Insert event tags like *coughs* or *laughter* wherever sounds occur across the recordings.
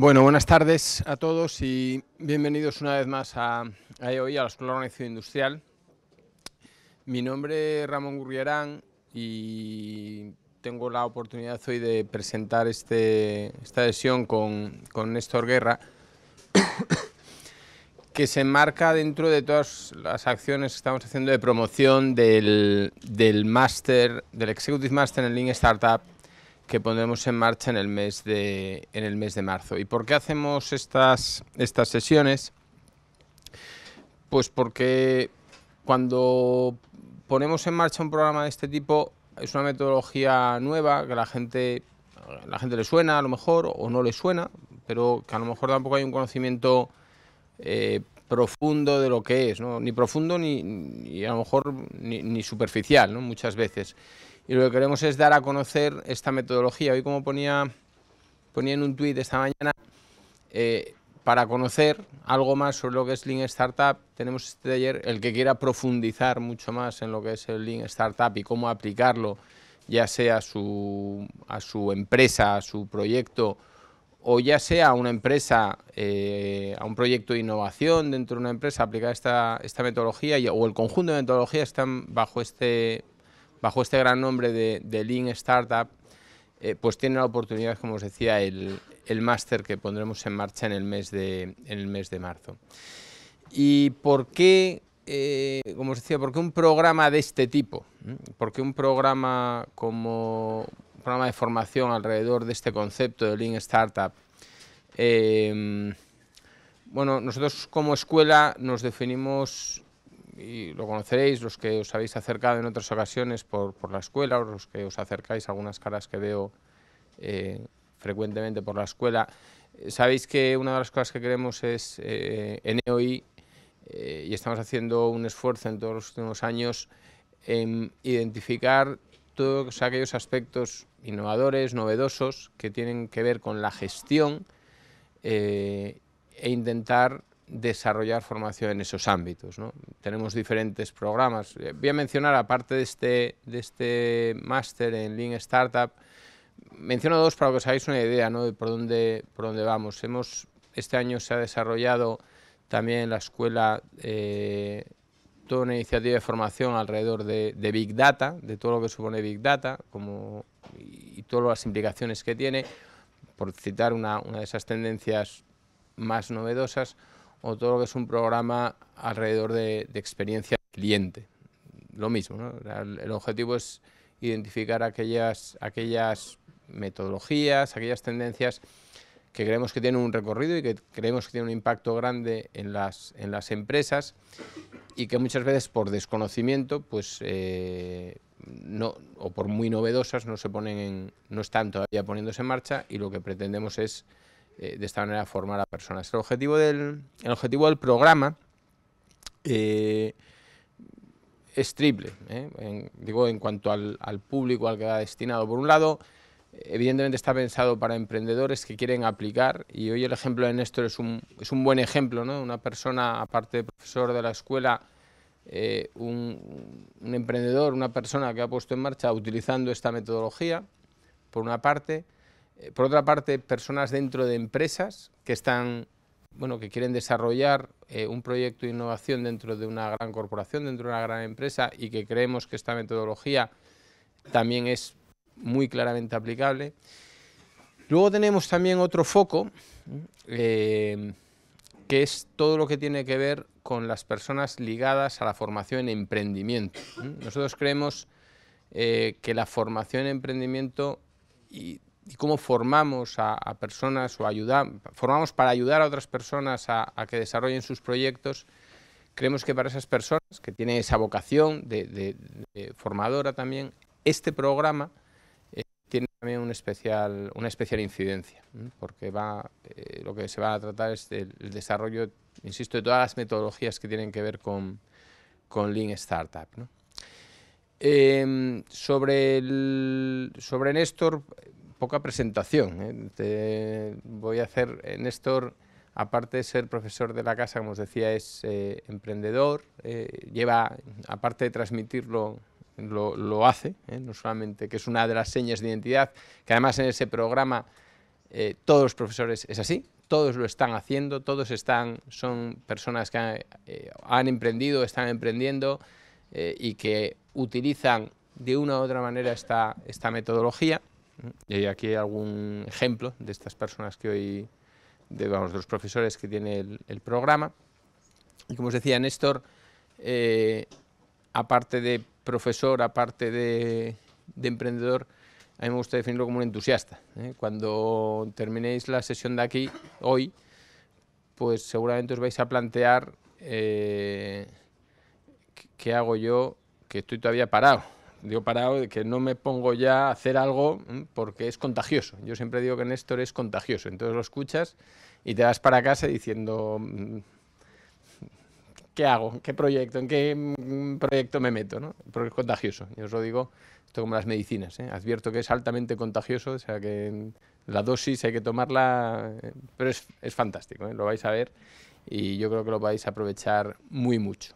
Bueno, buenas tardes a todos y bienvenidos una vez más a, hoy e a la Escuela Organización Industrial. Mi nombre es Ramón Gurrierán y tengo la oportunidad hoy de presentar este, esta sesión con, Néstor Guerra, *coughs* que se enmarca dentro de todas las acciones que estamos haciendo de promoción del, del, del Executive Master en Lean Startup que pondremos en marcha en el mes de, en el mes de marzo. ¿Y por qué hacemos estas, estas sesiones? Pues porque cuando ponemos en marcha un programa de este tipo, es una metodología nueva que la gente, la gente le suena a lo mejor o no le suena, pero que a lo mejor tampoco hay un conocimiento eh, profundo de lo que es, ¿no? ni profundo ni, a lo mejor superficial muchas veces y lo que queremos es dar a conocer esta metodología. Hoy, como ponía, ponía en un tuit esta mañana, eh, para conocer algo más sobre lo que es Lean Startup, tenemos este taller, el que quiera profundizar mucho más en lo que es el Lean Startup y cómo aplicarlo, ya sea a su, empresa, a su proyecto, o ya sea a una empresa, eh, a un proyecto de innovación dentro de una empresa, aplicar esta, esta metodología o el conjunto de metodologías están bajo este bajo este gran nombre de, Lean Startup, eh, pues tiene la oportunidad, como os decía, el, máster que pondremos en marcha en el mes de, en el mes de marzo. ¿Y por qué, eh, como os decía, por qué un programa de este tipo? ¿Mm? ¿Por qué un programa como programa de formación alrededor de este concepto de Lean Startup? Eh, bueno, nosotros como escuela nos definimos y lo conoceréis los que os habéis acercado en otras ocasiones por, la escuela o los que os acercáis, algunas caras que veo eh, frecuentemente por la escuela. Eh, sabéis que una de las cosas que queremos es eh, en EOI, y estamos haciendo un esfuerzo en todos los últimos años en identificar todos aquellos aspectos innovadores, novedosos, que tienen que ver con la gestión e intentar desarrollar formación en esos ámbitos. Tenemos diferentes programas. Eh, voy a mencionar, aparte de este, este máster en Lean Startup, menciono dos para que os hagáis una idea de por dónde, por dónde vamos. este año se ha desarrollado también en la escuela eh, toda una iniciativa de formación alrededor de, Big Data, de todo lo que supone Big Data como, y, y todas las implicaciones que tiene, por citar una, una de esas tendencias más novedosas, o todo lo que es un programa alrededor de, experiencia cliente. Lo mismo, el, objetivo es identificar aquellas, aquellas metodologías, aquellas tendencias que creemos que tienen un recorrido y que creemos que tienen un impacto grande en las, en las empresas y que muchas veces por desconocimiento pues, eh, no, o por muy novedosas no, se ponen no están todavía poniéndose en marcha y lo que pretendemos es eh, de esta manera formar a personas. El objetivo del, el objetivo del programa eh, es triple, ¿eh? en, digo, en cuanto al, público al que va destinado. Por un lado, evidentemente está pensado para emprendedores que quieren aplicar, y hoy el ejemplo de Néstor es un, es un buen ejemplo, una persona, aparte de profesor de la escuela, un, emprendedor, una persona que ha puesto en marcha utilizando esta metodología, por una parte, eh, por otra parte, personas dentro de empresas que están, bueno, que quieren desarrollar eh, un proyecto de innovación dentro de una gran corporación, dentro de una gran empresa y que creemos que esta metodología también es muy claramente aplicable. Luego tenemos también otro foco, eh, que es todo lo que tiene que ver con las personas ligadas a la formación en emprendimiento. Nosotros creemos que la formación en emprendimiento y y cómo formamos a, personas o ayudamos formamos para ayudar a otras personas a, que desarrollen sus proyectos, creemos que para esas personas que tienen esa vocación de, formadora también, este programa eh, tiene también un especial, una especial incidencia, porque va, eh, lo que se va a tratar es el desarrollo, insisto, de todas las metodologías que tienen que ver con, con Lean Startup. Em, sobre, sobre Néstor, poca presentación. ¿eh? voy a hacer, eh, Néstor, aparte de ser profesor de la casa, como os decía, es eh, emprendedor, lleva, aparte de transmitirlo, lo, hace, no solamente que es una de las señas de identidad, que además en ese programa todos los profesores es así, todos lo están haciendo, todos están, son personas que han, emprendido, están emprendiendo y que utilizan de una u otra manera esta metodología. Y aquí hay algún ejemplo de estas personas que hoy, de, de los profesores que tiene el, programa. Y como os decía Néstor, eh, aparte de profesor, aparte de, emprendedor, a mí me gusta definirlo como un entusiasta. ¿eh? Cuando terminéis la sesión de aquí, hoy, pues seguramente os vais a plantear eh, qué hago yo que estoy todavía parado digo parado, que no me pongo ya a hacer algo porque es contagioso. Yo siempre digo que Néstor es contagioso, entonces lo escuchas y te vas para casa diciendo, mm, ¿qué hago? ¿Qué proyecto? ¿En qué mm, proyecto me meto? ¿no? Porque es contagioso, yo os lo digo, esto como las medicinas, ¿eh? advierto que es altamente contagioso, o sea que la dosis hay que tomarla, eh, pero es, es fantástico, ¿eh? lo vais a ver y yo creo que lo vais a aprovechar muy mucho.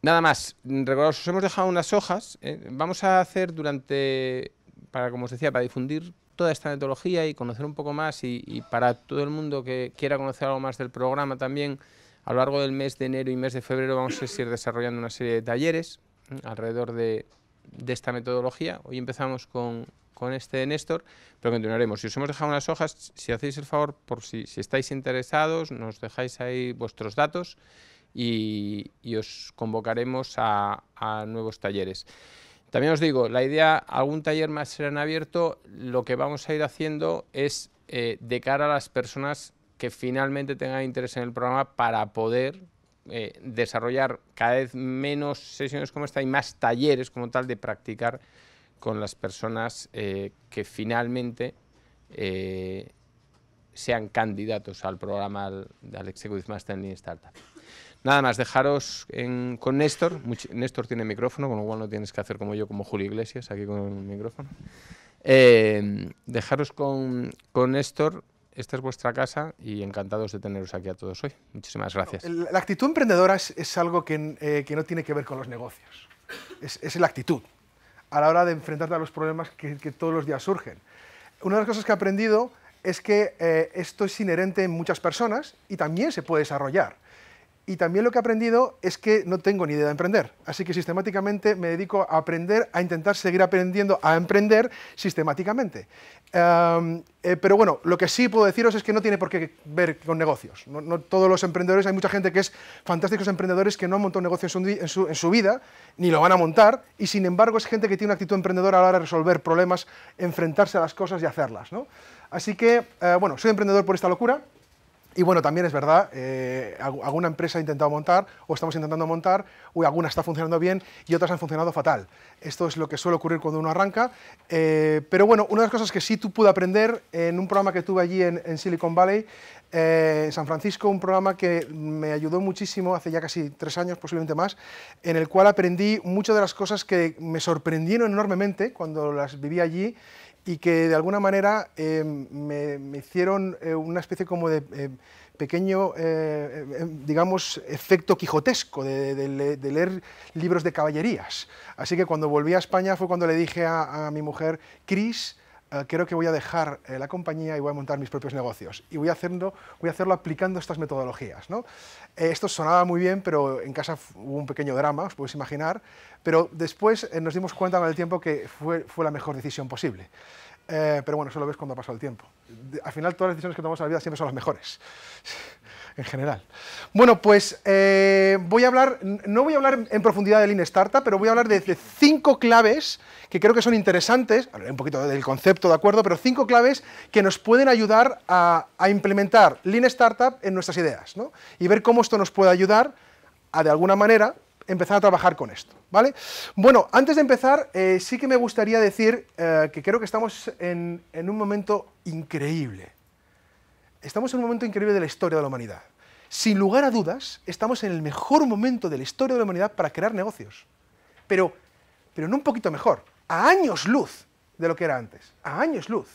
Nada más, recordaros, os hemos dejado unas hojas. Eh. Vamos a hacer durante, para como os decía, para difundir toda esta metodología y conocer un poco más y, para todo el mundo que quiera conocer algo más del programa también, a lo largo del mes de enero y mes de febrero vamos a seguir desarrollando una serie de talleres eh, alrededor de, esta metodología. Hoy empezamos con, con este de Néstor, pero continuaremos. Si os hemos dejado unas hojas, si hacéis el favor, por si, si estáis interesados, nos dejáis ahí vuestros datos y, os convocaremos a, nuevos talleres. También os digo, la idea, algún taller más será abierto, lo que vamos a ir haciendo es eh, de cara a las personas que finalmente tengan interés en el programa para poder eh, desarrollar cada vez menos sesiones como esta y más talleres como tal de practicar con las personas eh, que finalmente sean candidatos al programa del Executive Master en Startup. Nada más, dejaros con Néstor. Néstor tiene micrófono, con lo cual no tienes que hacer como yo, como Julio Iglesias, aquí con el micrófono. Eh, dejaros con, Néstor esta es vuestra casa y encantados de teneros aquí a todos hoy. Muchísimas gracias. La actitud emprendedora es, algo eh, que, no tiene que ver con los negocios. Es, la actitud a la hora de enfrentarte a los problemas que, todos los días surgen. Una de las cosas que he aprendido es que eh, esto es inherente en muchas personas y también se puede desarrollar. Y también lo que he aprendido es que no tengo ni idea de emprender. Así que sistemáticamente me dedico a aprender, a intentar seguir aprendiendo a emprender sistemáticamente. Em, eh, pero bueno, lo que sí puedo deciros es que no tiene por qué ver con negocios. No, todos los emprendedores, hay mucha gente que es fantásticos emprendedores que no han montado negocios en, en su, vida, ni lo van a montar, y sin embargo es gente que tiene una actitud emprendedora a la hora de resolver problemas, enfrentarse a las cosas y hacerlas. Así que, eh, bueno, soy emprendedor por esta locura, y bueno, también es verdad, eh, alguna empresa ha intentado montar o estamos intentando montar, o alguna está funcionando bien y otras han funcionado fatal. Esto es lo que suele ocurrir cuando uno arranca. Eh, pero bueno, una de las cosas que sí tú pude aprender en un programa que tuve allí en, Silicon Valley, eh, en San Francisco, un programa que me ayudó muchísimo hace ya casi tres años, posiblemente más, en el cual aprendí muchas de las cosas que me sorprendieron enormemente cuando las viví allí y que de alguna manera em, me, hicieron eh, una especie como de em, pequeño, eh, em, digamos, efecto quijotesco de, leer libros de caballerías. Así que cuando volví a España fue cuando le dije a, a mi mujer, Cris, eh, creo que voy a dejar eh, la compañía y voy a montar mis propios negocios. Y voy, hacerlo, voy a hacerlo aplicando estas metodologías. Eh, esto sonaba muy bien, pero en casa hubo un pequeño drama, os podéis imaginar. Pero después nos dimos cuenta con el tiempo que fue, fue la mejor decisión posible. pero bueno, eso lo ves cuando ha pasado el tiempo. al final, todas las decisiones que tomamos en la vida siempre son las mejores en general. Bueno, pues eh, voy a hablar, no voy a hablar en profundidad de Lean Startup, pero voy a hablar de, cinco claves que creo que son interesantes, un poquito del concepto, ¿de acuerdo? Pero cinco claves que nos pueden ayudar a, implementar Lean Startup en nuestras ideas, ¿no? Y ver cómo esto nos puede ayudar a, de alguna manera, empezar a trabajar con esto, ¿vale? Bueno, antes de empezar, eh, sí que me gustaría decir eh, que creo que estamos en un momento increíble, estamos en un momento increíble de la historia de la humanidad. Sin lugar a dudas, estamos en el mejor momento de la historia de la humanidad para crear negocios. Pero, pero no un poquito mejor, a años luz de lo que era antes, a años luz.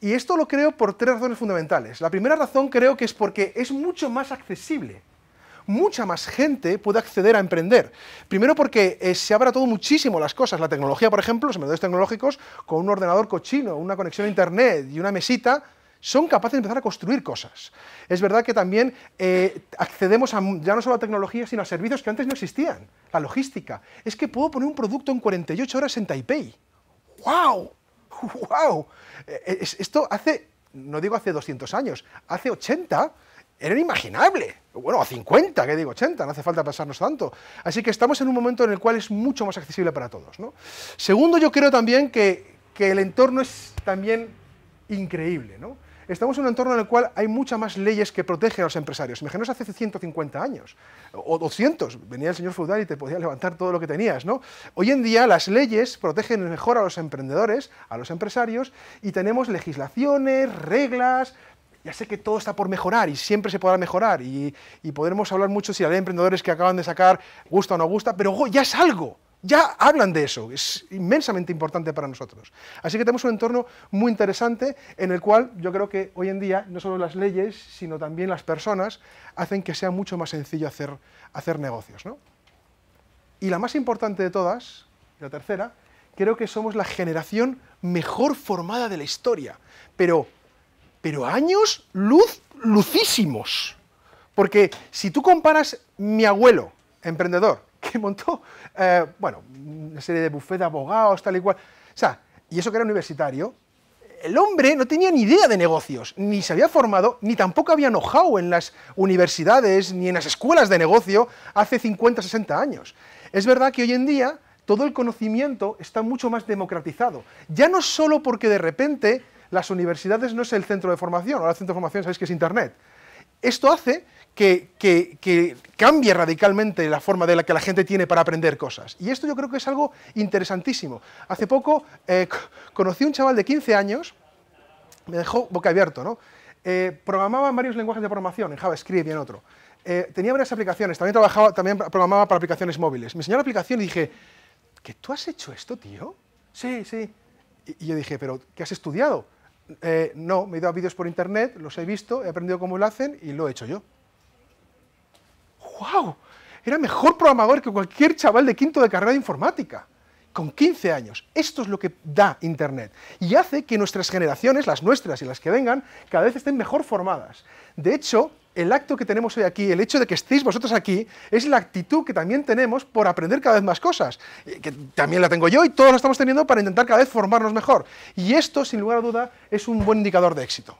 Y esto lo creo por tres razones fundamentales. La primera razón creo que es porque es mucho más accesible. Mucha más gente puede acceder a emprender. Primero porque eh, se abra todo muchísimo las cosas. La tecnología, por ejemplo, los medios tecnológicos, con un ordenador cochino, una conexión a Internet y una mesita, son capaces de empezar a construir cosas. Es verdad que también eh, accedemos a, ya no solo a tecnología, sino a servicios que antes no existían. La logística. Es que puedo poner un producto en 48 horas en Taipei. ¡Wow! ¡Wow! *laughs* Eh, esto hace, no digo hace 200 años, hace 80 era inimaginable. Bueno, a 50, que digo 80, no hace falta pasarnos tanto. Así que estamos en un momento en el cual es mucho más accesible para todos. Segundo, yo creo también que, que el entorno es también increíble. ¿no? estamos en un entorno en el cual hay muchas más leyes que protegen a los empresarios. Imaginaos hace 150 años, o 200, venía el señor feudal y te podía levantar todo lo que tenías, ¿no? Hoy en día las leyes protegen mejor a los emprendedores, a los empresarios, y tenemos legislaciones, reglas, ya sé que todo está por mejorar y siempre se podrá mejorar y, y podremos hablar mucho si la ley de emprendedores que acaban de sacar gusta o no gusta, pero ya es algo ya hablan de eso, es inmensamente importante para nosotros. Así que tenemos un entorno muy interesante en el cual yo creo que hoy en día no solo las leyes, sino también las personas hacen que sea mucho más sencillo hacer, negocios. Y la más importante de todas, la tercera, creo que somos la generación mejor formada de la historia, pero, pero años luz, lucísimos. Porque si tú comparas mi abuelo, emprendedor, *laughs* que montó, eh, bueno, una serie de bufetes de abogados, tal y cual. O sea, y eso que era universitario, el hombre no tenía ni idea de negocios, ni se había formado, ni tampoco había know-how en las universidades, ni en las escuelas de negocio hace 50, 60 años. Es verdad que hoy en día todo el conocimiento está mucho más democratizado. Ya no solo porque de repente las universidades no es el centro de formación, ahora el centro de formación sabéis que es Internet. Esto hace que, cambie radicalmente la forma de la que la gente tiene para aprender cosas. Y esto yo creo que es algo interesantísimo. Hace poco eh, conocí un chaval de 15 años, me dejó boca abierto, ¿no? Eh, programaba en varios lenguajes de programación, en JavaScript y en otro. Eh, tenía varias aplicaciones, también trabajaba, también programaba para aplicaciones móviles. Me enseñó la aplicación y dije, ¿que tú has hecho esto, tío? Sí, sí. Y, y yo dije, ¿pero qué has estudiado? no, me he ido a vídeos por internet, los he visto, he aprendido cómo lo hacen y lo he hecho yo wow, era mejor programador que cualquier chaval de quinto de carrera de informática. Con 15 años. Esto es lo que da Internet. Y hace que nuestras generaciones, las nuestras y las que vengan, cada vez estén mejor formadas. De hecho, el acto que tenemos hoy aquí, el hecho de que estéis vosotros aquí, es la actitud que también tenemos por aprender cada vez más cosas, eh, que también la tengo yo y todos la estamos teniendo para intentar cada vez formarnos mejor. Y esto, sin lugar a duda, es un buen indicador de éxito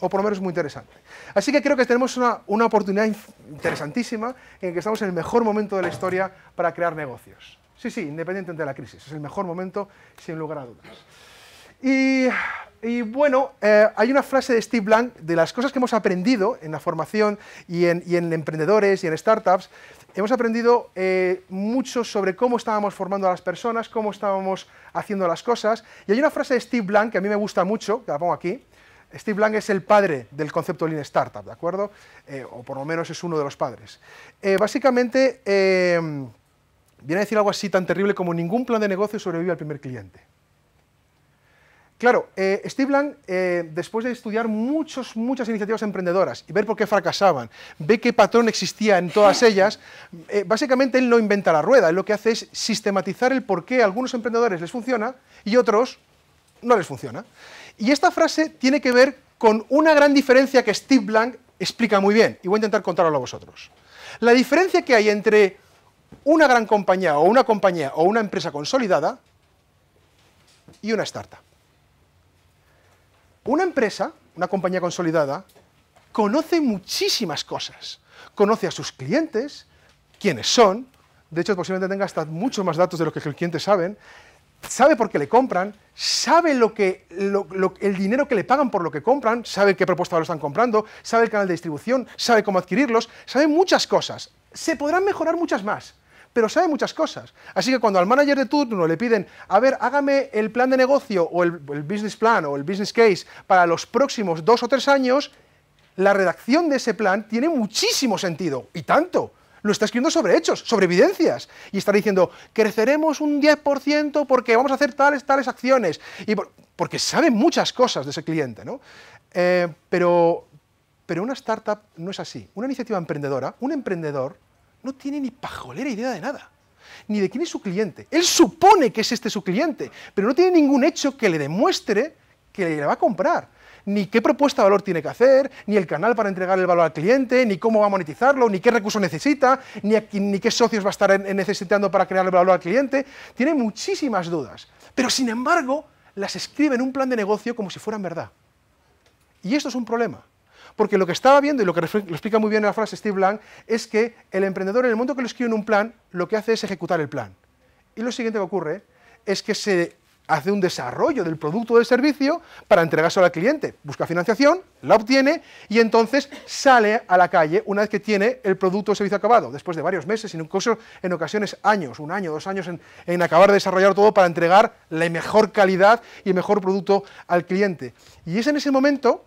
o por lo menos muy interesante. Así que creo que tenemos una, una oportunidad interesantísima en que estamos en el mejor momento de la historia para crear negocios. Sí, sí, independientemente de la crisis, es el mejor momento sin lugar a dudas. Y, bueno, eh, hay una frase de Steve Blank, de las cosas que hemos aprendido en la formación y en, y en emprendedores y en startups, hemos aprendido eh, mucho sobre cómo estábamos formando a las personas, cómo estábamos haciendo las cosas. Y hay una frase de Steve Blank que a mí me gusta mucho, que la pongo aquí, Steve Lang es el padre del concepto Lean Startup, ¿de acuerdo? Eh, o por lo menos es uno de los padres. Eh, básicamente, eh, viene a decir algo así tan terrible como ningún plan de negocio sobrevive al primer cliente. Claro, Steve Lang, después de estudiar muchos, muchas iniciativas emprendedoras y ver por qué fracasaban, ve qué patrón existía en todas ellas, básicamente él no inventa la rueda, lo que hace es sistematizar el por qué algunos emprendedores les funciona y otros no les funciona. Y esta frase tiene que ver con una gran diferencia que Steve Blank explica muy bien, y voy a intentar contarlo a vosotros. La diferencia que hay entre una gran compañía o una compañía o una empresa consolidada y una startup. Una empresa, una compañía consolidada, conoce muchísimas cosas. Conoce a sus clientes, quiénes son, de hecho posiblemente tenga hasta muchos más datos de lo que los clientes saben, sabe por qué le compran, sabe lo que, el dinero que le pagan por lo que compran, sabe qué propuesta lo están comprando, sabe el canal de distribución, sabe cómo adquirirlos, sabe muchas cosas. Se podrán mejorar muchas más, pero sabe muchas cosas. Así que cuando al manager de turno le piden, a ver, hágame el plan de negocio o el business plan o el business case para los próximos dos o tres años, la redacción de ese plan tiene muchísimo sentido, y tanto, lo está escribiendo sobre hechos, sobre evidencias. Y está diciendo, creceremos un 10% porque vamos a hacer tales, tales acciones. Y porque sabe muchas cosas de ese cliente. Eh, pero, pero una startup no es así. Una iniciativa emprendedora, un emprendedor, no tiene ni pajolera idea de nada ni de quién es su cliente. Él supone que es este su cliente, pero no tiene ningún hecho que le demuestre que le va a comprar ni qué propuesta de valor tiene que hacer, ni el canal para entregar el valor al cliente, ni cómo va a monetizarlo, ni qué recurso necesita, ni, qué socios va a estar necesitando para crear el valor al cliente. Tiene muchísimas dudas, pero sin embargo las escribe en un plan de negocio como si fueran verdad. Y esto es un problema. Porque lo que estaba viendo, y lo que lo explica muy bien la frase Steve Blank, es que el emprendedor, en el momento que lo escribe en un plan, lo que hace es ejecutar el plan. Y lo siguiente que ocurre es que se hace un desarrollo del producto o del servicio para entregárselo al cliente. Busca financiación, la obtiene y entonces sale a la calle una vez que tiene el producto o servicio acabado, después de varios meses, incluso en ocasiones años, un año, dos años en, en acabar de desarrollar todo para entregar la mejor calidad y el mejor producto al cliente. Y es en ese momento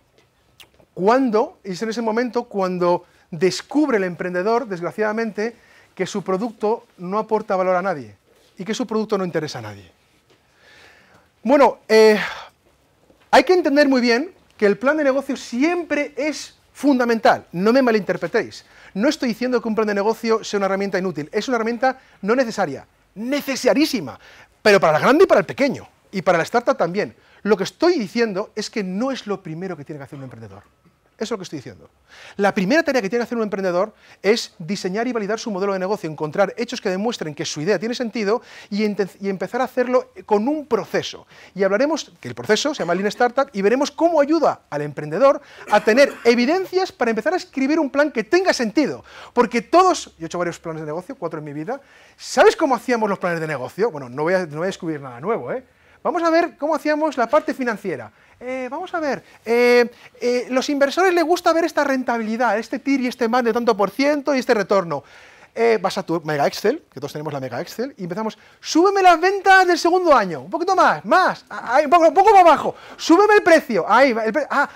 cuando, es en ese momento cuando descubre el emprendedor, desgraciadamente, que su producto no aporta valor a nadie y que su producto no interesa a nadie. Bueno, eh, hay que entender muy bien que el plan de negocio siempre es fundamental, no me malinterpretéis. No estoy diciendo que un plan de negocio sea una herramienta inútil, es una herramienta no necesaria, necesarísima, pero para el grande y para el pequeño, y para la startup también. Lo que estoy diciendo es que no es lo primero que tiene que hacer un emprendedor. Eso es lo que estoy diciendo. La primera tarea que tiene que hacer un emprendedor es diseñar y validar su modelo de negocio, encontrar hechos que demuestren que su idea tiene sentido y, empezar a hacerlo con un proceso. Y hablaremos, que el proceso se llama Lean Startup, y veremos cómo ayuda al emprendedor a tener evidencias para empezar a escribir un plan que tenga sentido. Porque todos, yo he hecho varios planes de negocio, cuatro en mi vida, ¿sabes cómo hacíamos los planes de negocio? Bueno, no voy no voy a descubrir nada nuevo, ¿eh? Vamos a ver cómo hacíamos la parte financiera. Eh, vamos a ver, eh, eh, los inversores les gusta ver esta rentabilidad, este TIR y este MAN de tanto por ciento y este retorno. vas a tu Mega Excel, que todos tenemos la Mega Excel, y empezamos, súbeme las ventas del segundo año, un poquito más, más, un, poco, más abajo, súbeme el precio, ah,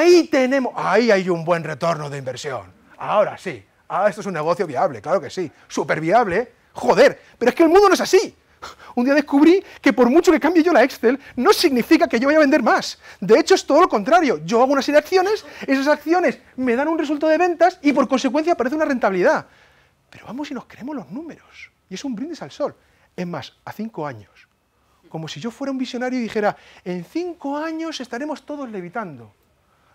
ahí, tenemos, ahí hay un buen retorno de inversión. Ahora sí, ah, esto es un negocio viable, claro que sí, súper viable, joder, pero es que el mundo no es así. *laughs* Un día descubrí que por mucho que cambie yo la Excel, no significa que yo vaya a vender más. De hecho, es todo lo contrario. Yo hago una serie de acciones, esas acciones me dan un resultado de ventas y por consecuencia aparece una rentabilidad. Pero vamos y nos creemos los números. Y es un brindis al sol. Es más, a cinco años. Como si yo fuera un visionario y dijera, en cinco años estaremos todos levitando.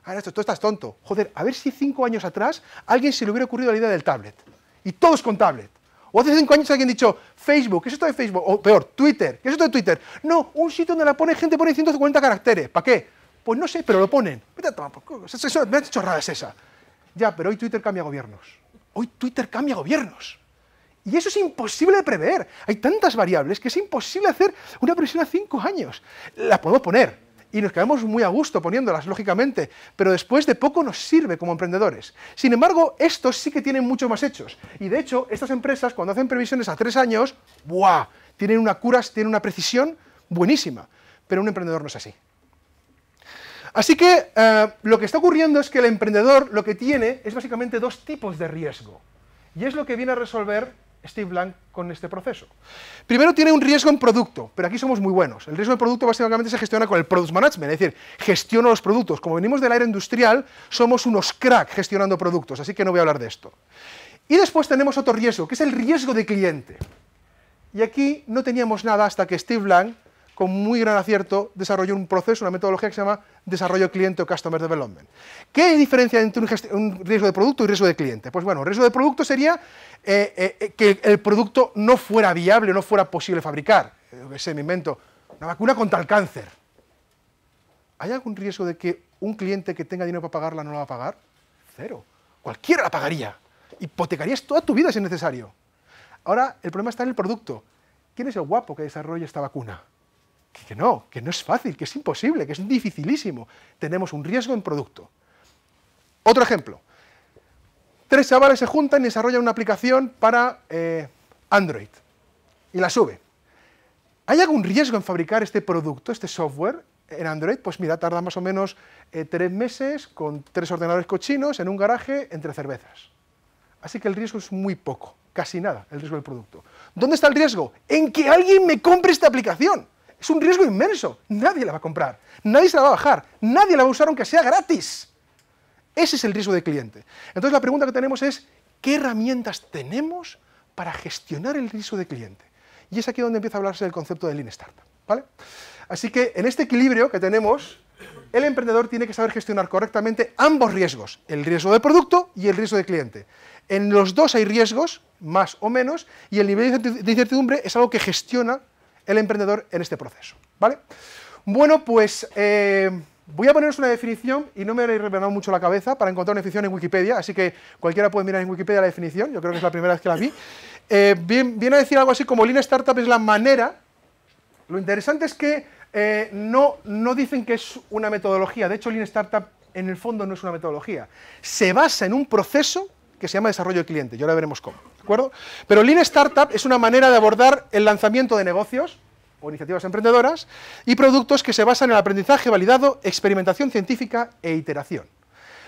Ahora, esto, tú estás tonto. Joder, a ver si cinco años atrás a alguien se le hubiera ocurrido la idea del tablet. Y todos con tablet. O hace cinco años alguien ha dicho Facebook, ¿qué es esto de Facebook? O peor, Twitter, ¿qué es esto de Twitter? No, un sitio donde la pone gente pone 150 caracteres. ¿Para qué? Pues no sé, pero lo ponen. Vete a tomar por chorrada es esa. Ya, pero hoy Twitter cambia gobiernos. Hoy Twitter cambia gobiernos. Y eso es imposible de prever. Hay tantas variables que es imposible hacer una previsión a cinco años. La podemos poner, y nos quedamos muy a gusto poniéndolas, lógicamente, pero después de poco nos sirve como emprendedores. Sin embargo, estos sí que tienen mucho más hechos. Y de hecho, estas empresas, cuando hacen previsiones a tres años, ¡buah! Tienen una cura, tienen una precisión buenísima. Pero un emprendedor no es así. Así que eh, lo que está ocurriendo es que el emprendedor lo que tiene es básicamente dos tipos de riesgo. Y es lo que viene a resolver Steve Lang con este proceso. Primero tiene un riesgo en producto, pero aquí somos muy buenos. El riesgo en producto básicamente se gestiona con el product management, es decir, gestiono los productos. Como venimos del área industrial, somos unos crack gestionando productos, así que no voy a hablar de esto. Y después tenemos otro riesgo, que es el riesgo de cliente. Y aquí no teníamos nada hasta que Steve Lang con muy gran acierto, desarrolló un proceso, una metodología que se llama desarrollo cliente o customer development. ¿Qué diferencia entre un, riesgo de producto y riesgo de cliente? Pues bueno, riesgo de producto sería eh, eh, eh, que el producto no fuera viable, no fuera posible fabricar. Ese me invento, una vacuna contra el cáncer. ¿Hay algún riesgo de que un cliente que tenga dinero para pagarla no la va a pagar? Cero. Cualquiera la pagaría. Hipotecarías toda tu vida si es necesario. Ahora, el problema está en el producto. ¿Quién es el guapo que desarrolla esta vacuna? que no, que no es fácil, que es imposible, que es dificilísimo. Tenemos un riesgo en producto. Otro ejemplo. Tres chavales se juntan y desarrollan una aplicación para eh, Android y la sube. ¿Hay algún riesgo en fabricar este producto, este software, en Android? Pues mira, tarda más o menos eh, tres meses con tres ordenadores cochinos en un garaje entre cervezas. Así que el riesgo es muy poco, casi nada, el riesgo del producto. ¿Dónde está el riesgo? En que alguien me compre esta aplicación. Es un riesgo inmenso. Nadie la va a comprar, nadie se la va a bajar, nadie la va a usar aunque sea gratis. Ese es el riesgo de cliente. Entonces la pregunta que tenemos es, ¿qué herramientas tenemos para gestionar el riesgo de cliente? Y es aquí donde empieza a hablarse del concepto de Lean Startup. ¿vale? Así que en este equilibrio que tenemos, el emprendedor tiene que saber gestionar correctamente ambos riesgos, el riesgo de producto y el riesgo de cliente. En los dos hay riesgos, más o menos, y el nivel de incertidumbre es algo que gestiona el emprendedor en este proceso, ¿vale? Bueno, pues eh, voy a poneros una definición y no me habéis revelado mucho la cabeza para encontrar una definición en Wikipedia, así que cualquiera puede mirar en Wikipedia la definición, yo creo que es la primera vez que la vi. Eh, viene a decir algo así como Lean Startup es la manera, lo interesante es que eh, no, no dicen que es una metodología, de hecho Lean Startup en el fondo no es una metodología, se basa en un proceso que se llama desarrollo de cliente, y ahora veremos cómo. Pero Lean Startup es una manera de abordar el lanzamiento de negocios o iniciativas emprendedoras y productos que se basan en el aprendizaje validado, experimentación científica e iteración.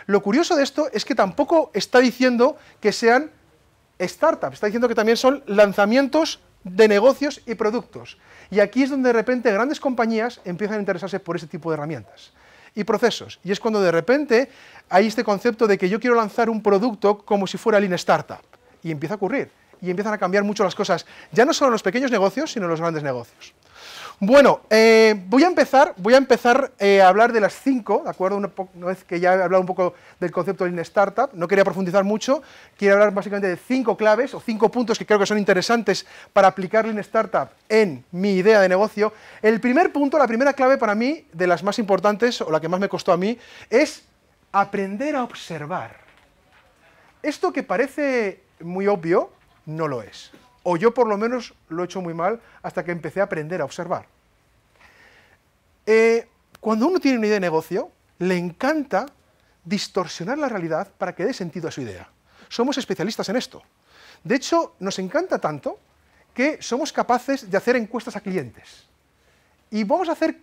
Lo curioso de esto es que tampoco está diciendo que sean startups, está diciendo que también son lanzamientos de negocios y productos. Y aquí es donde de repente grandes compañías empiezan a interesarse por ese tipo de herramientas y procesos. Y es cuando de repente hay este concepto de que yo quiero lanzar un producto como si fuera Lean Startup y empieza a ocurrir. Y empiezan a cambiar mucho las cosas, ya no solo en los pequeños negocios, sino en los grandes negocios. Bueno, eh, voy a empezar, voy a, empezar eh, a hablar de las cinco, ¿de acuerdo? Una, una, vez que ya he hablado un poco del concepto de Lean Startup, no quería profundizar mucho, quiero hablar básicamente de cinco claves o cinco puntos que creo que son interesantes para aplicar Lean Startup en mi idea de negocio. El primer punto, la primera clave para mí, de las más importantes o la que más me costó a mí, es aprender a observar. Esto que parece muy obvio, no lo es. O yo por lo menos lo he hecho muy mal hasta que empecé a aprender a observar. Eh, cuando uno tiene una idea de negocio, le encanta distorsionar la realidad para que dé sentido a su idea. Somos especialistas en esto. De hecho, nos encanta tanto que somos capaces de hacer encuestas a clientes. Y vamos a hacer,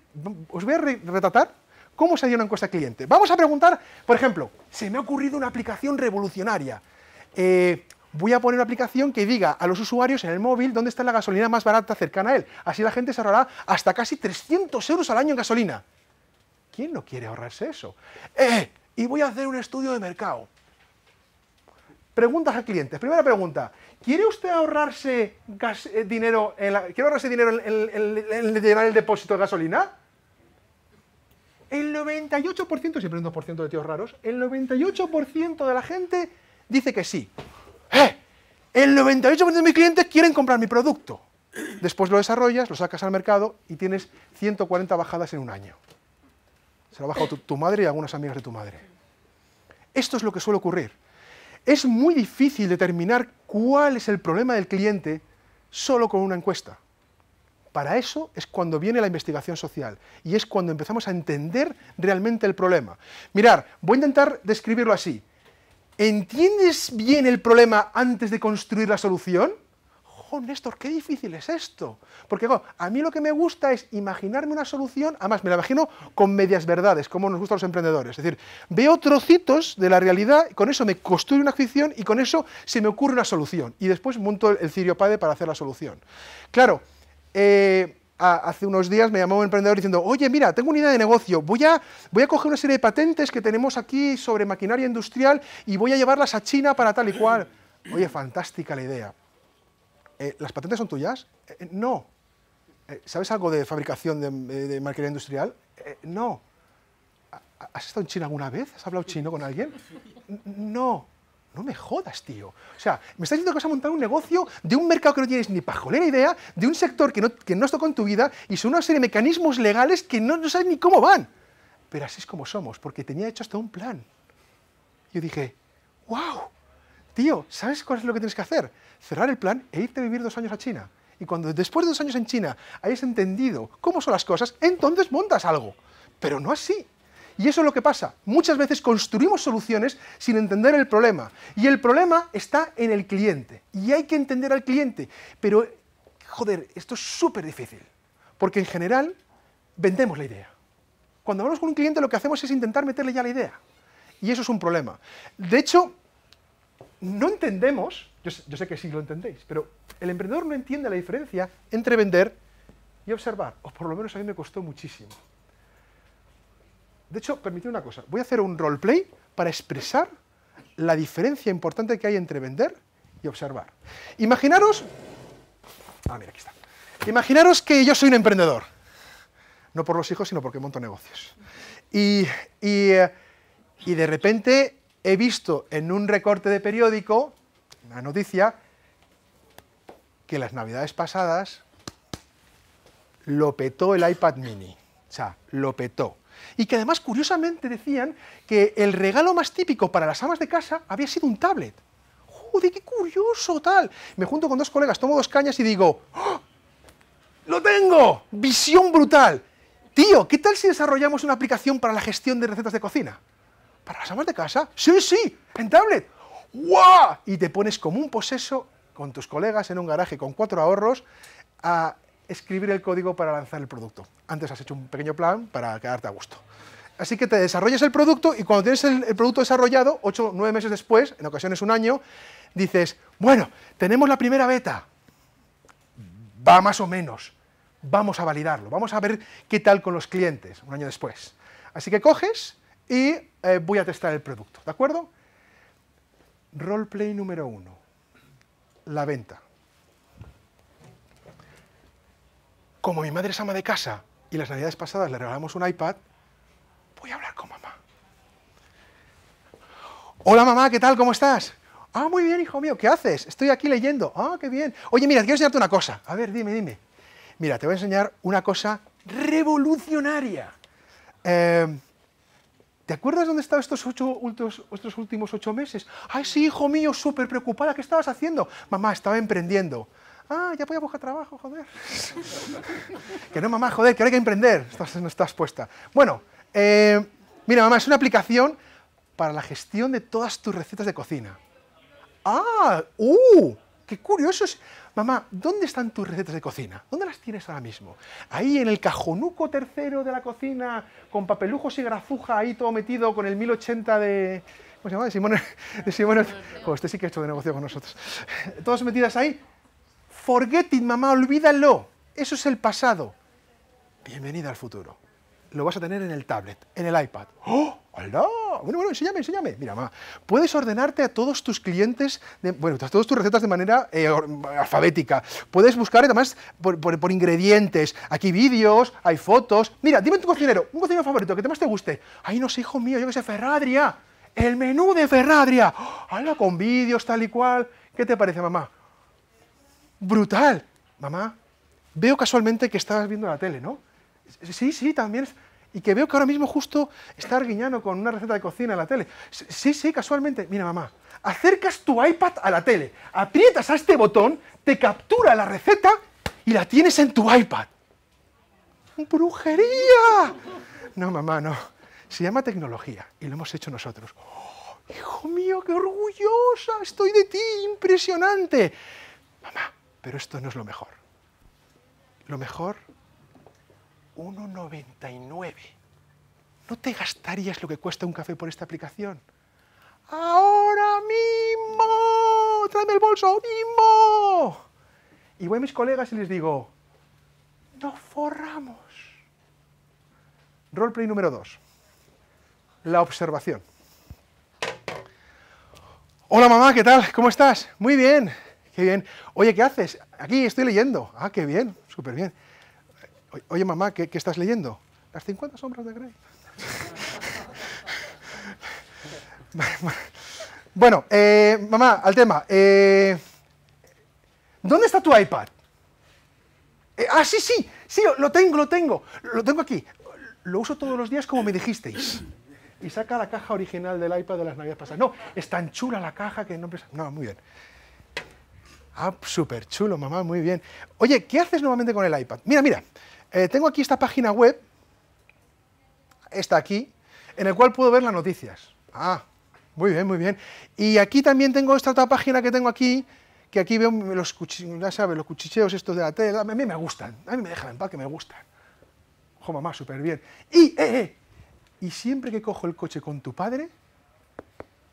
os voy a retratar cómo se haría una encuesta a cliente. Vamos a preguntar, por ejemplo, se me ha ocurrido una aplicación revolucionaria. Eh, voy a poner una aplicación que diga a los usuarios en el móvil dónde está la gasolina más barata cercana a él. Así la gente se ahorrará hasta casi 300 euros al año en gasolina. ¿Quién no quiere ahorrarse eso? ¡Eh! Y voy a hacer un estudio de mercado. Preguntas al cliente. Primera pregunta, ¿quiere usted ahorrarse eh, dinero, en dinero en, en, llenar el depósito de gasolina? El 98%, siempre un 2% de tíos raros, el 98% de la gente dice que sí. ¡Eh! El 98% de mis clientes quieren comprar mi producto. Después lo desarrollas, lo sacas al mercado y tienes 140 bajadas en un año. Se lo ha bajado tu, tu madre y algunas amigas de tu madre. Esto es lo que suele ocurrir. Es muy difícil determinar cuál es el problema del cliente solo con una encuesta. Para eso es cuando viene la investigación social y es cuando empezamos a entender realmente el problema. Mirar, voy a intentar describirlo así. ¿Entiendes bien el problema antes de construir la solución? Joder, Néstor, qué difícil es esto! Porque a mí lo que me gusta es imaginarme una solución, además me la imagino con medias verdades, como nos gustan los emprendedores. Es decir, veo trocitos de la realidad, con eso me construyo una ficción y con eso se me ocurre una solución. Y después monto el, cirio ciriopade para hacer la solución. Claro, eh, hace unos días me llamó un emprendedor diciendo, oye, mira, tengo una idea de negocio, voy a, voy a coger una serie de patentes que tenemos aquí sobre maquinaria industrial y voy a llevarlas a China para tal y cual. Oye, fantástica la idea. Eh, ¿Las patentes son tuyas? Eh, eh, no. ¿Sabes algo de fabricación de maquinaria industrial? no. ¿Has estado en China alguna vez? ¿Has hablado chino con alguien? No. No me jodas, tío. O sea, me estás diciendo que vas a montar un negocio de un mercado que no tienes ni pajolera idea, de un sector que no, que no has tocado en tu vida y son una serie de mecanismos legales que no, no sabes ni cómo van. Pero así es como somos, porque tenía hecho hasta un plan. Yo dije, wow, tío, ¿sabes cuál es lo que tienes que hacer? Cerrar el plan e irte a vivir dos años a China. Y cuando después de dos años en China hayas entendido cómo son las cosas, entonces montas algo. Pero no así. Y eso es lo que pasa. Muchas veces construimos soluciones sin entender el problema. Y el problema está en el cliente. Y hay que entender al cliente. Pero, joder, esto es súper difícil. Porque en general vendemos la idea. Cuando hablamos con un cliente lo que hacemos es intentar meterle ya la idea. Y eso es un problema. De hecho, no entendemos, yo sé, yo sé, que sí lo entendéis, pero el emprendedor no entiende la diferencia entre vender y observar, o por lo menos a mí me costó muchísimo. De hecho, permitidme una cosa, voy a hacer un roleplay para expresar la diferencia importante que hay entre vender y observar. Imaginaros... Ah, mira, aquí está. Imaginaros que yo soy un emprendedor. No por los hijos, sino porque monto negocios. Y, y eh, de repente he visto en un recorte de periódico, una noticia, que las navidades pasadas lo petó el iPad mini. O sea, lo petó y que además curiosamente decían que el regalo más típico para las amas de casa había sido un tablet. ¡Joder, qué curioso tal! Me junto con dos colegas, tomo dos cañas y digo, ¡Ah! ¡lo tengo! Visión brutal. Tío, ¿qué tal si desarrollamos una aplicación para la gestión de recetas de cocina? ¿Para las amas de casa? Sí, sí, en tablet. ¡Wow! Y te pones como un poseso con tus colegas en un garaje con cuatro ahorros a escribir el código para lanzar el producto. Antes has hecho un pequeño plan para quedarte a gusto. Así que te desarrollas el producto y cuando tienes el, producto desarrollado, o nueve meses después, en ocasiones un año, dices, bueno, tenemos la primera beta. Va más o menos. Vamos a validarlo. Vamos a ver qué tal con los clientes un año después. Así que coges y eh, voy a testar el producto. ¿De acuerdo? Roleplay número uno. La venta. como mi madre es ama de casa y las navidades pasadas le regalamos un iPad, voy a hablar con mamá. Hola mamá, ¿qué tal? ¿Cómo estás? Ah, muy bien, hijo mío, ¿qué haces? Estoy aquí leyendo. Ah, qué bien. Oye, mira, quiero enseñarte una cosa. A ver, dime, dime. Mira, te voy a enseñar una cosa revolucionaria. Eh, ¿Te acuerdas dónde estabas estos, estos, estos últimos ocho meses? Ay, sí, hijo mío, súper preocupada, ¿qué estabas haciendo? Mamá, estaba emprendiendo ah, ya voy a buscar trabajo, joder. *laughs* que no, mamá, joder, que ahora hay que emprender. Estás, no estás puesta. Bueno, eh, mira, mamá, es una aplicación para la gestión de todas tus recetas de cocina. ¡Ah! ¡Uh! ¡Qué curioso! Mamá, ¿dónde están tus recetas de cocina? ¿Dónde las tienes ahora mismo? Ahí en el cajonuco tercero de la cocina, con papelujos y grazuja ahí todo metido con el 1080 de... ¿Cómo se llama? De Simón... De Simón... este sí que ha hecho de negocio con nosotros. Todas metidas ahí. Forget it, mamá, olvídalo. Eso es el pasado. Bienvenida al futuro. Lo vas a tener en el tablet, en el iPad. ¡Oh! ¡Hola! Bueno, bueno, enséñame, enséñame. Mira, mamá, puedes ordenarte a todos tus clientes, bueno, a todas tus recetas de manera eh, alfabética. Puedes buscar además por, ingredientes. Aquí vídeos, hay fotos. Mira, dime tu cocinero, un cocinero favorito que te más te guste. Ay, no sé, hijo mío, yo que sé, Ferradria. El menú de Ferradria. ¡Oh! habla Con vídeos, tal y cual. ¿Qué te parece, mamá? brutal. Mamá, veo casualmente que estabas viendo la tele, ¿no? Sí, sí, también. Y que veo que ahora mismo justo está Arguiñano con una receta de cocina en la tele. Sí, sí, casualmente. Mira, mamá, acercas tu iPad a la tele, aprietas a este botón, te captura la receta y la tienes en tu iPad. ¡Brujería! No, mamá, no. Se llama tecnología y lo hemos hecho nosotros. ¡Oh, hijo mío, qué orgullosa estoy de ti, impresionante. Mamá, pero esto no es lo mejor. Lo mejor, 1,99. No te gastarías lo que cuesta un café por esta aplicación. Ahora mismo, tráeme el bolso, mismo. Y voy a mis colegas y les digo, no forramos. Roleplay número 2. La observación. Hola mamá, ¿qué tal? ¿Cómo estás? Muy bien qué bien. Oye, ¿qué haces? Aquí estoy leyendo. Ah, qué bien, súper bien. Oye, mamá, ¿qué, estás leyendo? Las 50 sombras de Grey. *laughs* bueno, eh, mamá, al tema. Eh, ¿Dónde está tu iPad? Eh, ah, sí, sí, sí, lo tengo, lo tengo. Lo tengo aquí. Lo uso todos los días como me dijisteis y saca la caja original del iPad de las navidades pasadas. No, es tan chula la caja que no... No, muy bien. Ah, súper chulo, mamá, muy bien. Oye, ¿qué haces nuevamente con el iPad? Mira, mira, eh, tengo aquí esta página web, esta aquí, en el cual puedo ver las noticias. Ah, muy bien, muy bien. Y aquí también tengo esta otra página que tengo aquí, que aquí veo los, ya sabes, los cuchicheos estos de la tele. A mí me gustan, a mí me dejan en paz que me gustan. Ojo, mamá, súper bien. Y, eh, eh, y siempre que cojo el coche con tu padre,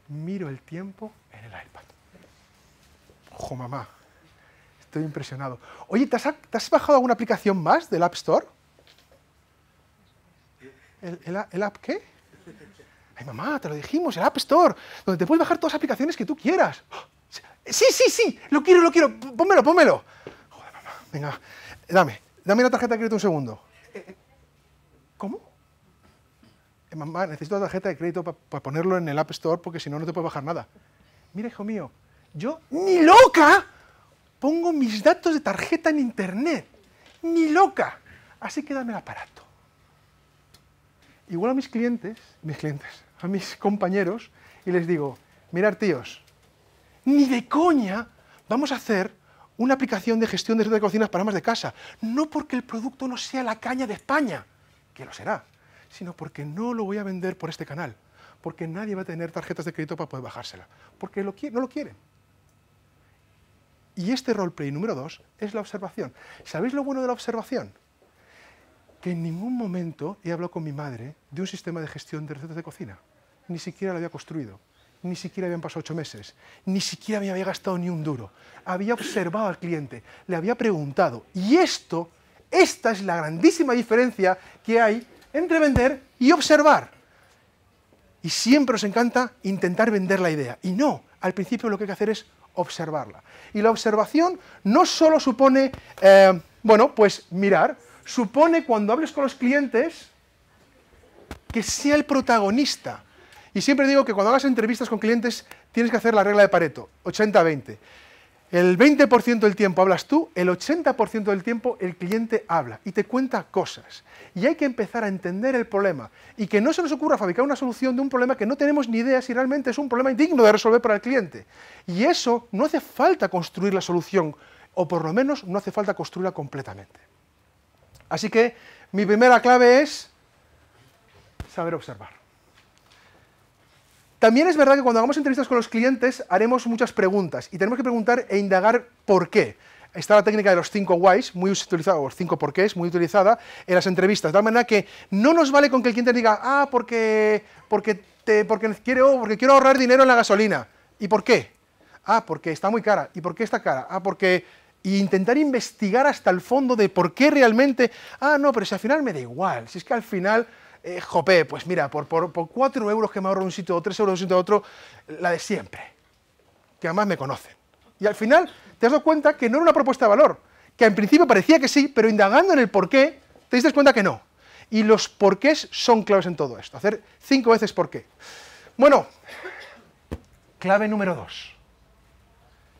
miro el tiempo en el iPad. Ojo, mamá, estoy impresionado. Oye, ¿te has, bajado alguna aplicación más del App Store? ¿El, App qué? Ay, mamá, te lo dijimos, el App Store, donde te puedes bajar todas las aplicaciones que tú quieras. Sí, sí, sí, lo quiero, lo quiero, pónmelo, pónmelo. Joder, mamá, venga, dame, dame la tarjeta de crédito un segundo. ¿Cómo? Eh, mamá, necesito la tarjeta de crédito para ponerlo en el App Store porque si no, no te puedes bajar nada. Mira, hijo mío, yo, ni loca, pongo mis datos de tarjeta en internet. Ni loca. Así que dame el aparato. Igual a mis clientes, mis clientes, a mis compañeros, y les digo, mirad tíos, ni de coña vamos a hacer una aplicación de gestión de de cocinas para más de casa. No porque el producto no sea la caña de España, que lo será, sino porque no lo voy a vender por este canal, porque nadie va a tener tarjetas de crédito para poder bajársela, porque no lo quieren. Y este play número dos es la observación. ¿Sabéis lo bueno de la observación? Que en ningún momento he hablado con mi madre de un sistema de gestión de recetas de cocina. Ni siquiera lo había construido, ni siquiera habían pasado ocho meses, ni siquiera me había gastado ni un duro. Había observado al cliente, le había preguntado. Y esto, esta es la grandísima diferencia que hay entre vender y observar. Y siempre os encanta intentar vender la idea. Y no, al principio lo que hay que hacer es observarla. Y la observación no solo supone, eh, bueno, pues mirar, supone cuando hables con los clientes que sea el protagonista. Y siempre digo que cuando hagas entrevistas con clientes tienes que hacer la regla de Pareto, 80-20. El 20% del tiempo hablas tú, el 80% del tiempo el cliente habla y te cuenta cosas. Y hay que empezar a entender el problema y que no se nos ocurra fabricar una solución de un problema que no tenemos ni idea si realmente es un problema indigno de resolver para el cliente. Y eso no hace falta construir la solución, o por lo menos no hace falta construirla completamente. Así que mi primera clave es saber observar. También es verdad que cuando hagamos entrevistas con los clientes haremos muchas preguntas y tenemos que preguntar e indagar por qué. Está la técnica de los cinco whys, muy utilizada, o los cinco porqués, muy utilizada en las entrevistas. De tal manera que no nos vale con que el cliente diga, ah, porque, porque, te, porque, quiero, porque quiero ahorrar dinero en la gasolina. ¿Y por qué? Ah, porque está muy cara. ¿Y por qué está cara? Ah, porque... Y intentar investigar hasta el fondo de por qué realmente... Ah, no, pero si al final me da igual. Si es que al final eh, jopé, pues mira, por, por, 4 euros que me ahorro un sitio o 3 euros de un sitio a otro, la de siempre, que además me conocen. Y al final te has dado cuenta que no era una propuesta de valor, que en principio parecía que sí, pero indagando en el por qué, te diste cuenta que no. Y los porqués son claves en todo esto, hacer cinco veces por Bueno, clave número 2.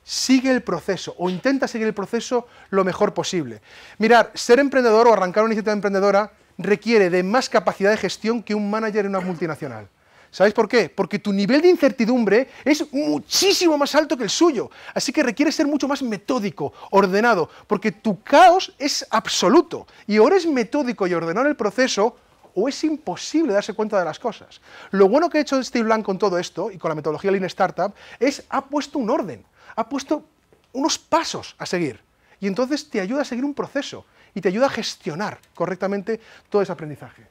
Sigue el proceso o intenta seguir el proceso lo mejor posible. Mirar, ser emprendedor o arrancar una iniciativa emprendedora requiere de más capacidad de gestión que un manager en una multinacional. ¿Sabéis por qué? Porque tu nivel de incertidumbre es muchísimo más alto que el suyo. Así que requiere ser mucho más metódico, ordenado, porque tu caos es absoluto. Y o eres metódico y ordenado el proceso, o es imposible darse cuenta de las cosas. Lo bueno que ha hecho Steve Blank con todo esto y con la metodología Lean Startup es ha puesto un orden, ha puesto unos pasos a seguir. Y entonces te ayuda a seguir un proceso y te ayuda a gestionar correctamente todo ese aprendizaje.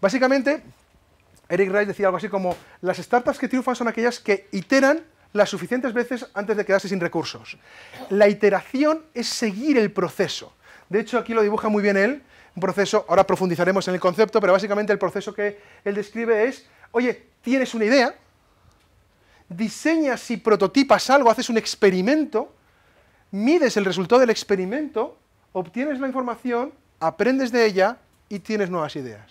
Básicamente, Eric Rice decía algo así como, las startups que triunfan son aquellas que iteran las suficientes veces antes de quedarse sin recursos. La iteración es seguir el proceso. De hecho, aquí lo dibuja muy bien él, un proceso, ahora profundizaremos en el concepto, pero básicamente el proceso que él describe es, oye, tienes una idea, diseñas y prototipas algo, haces un experimento, mides el resultado del experimento, obtienes la información, aprendes de ella y tienes nuevas ideas.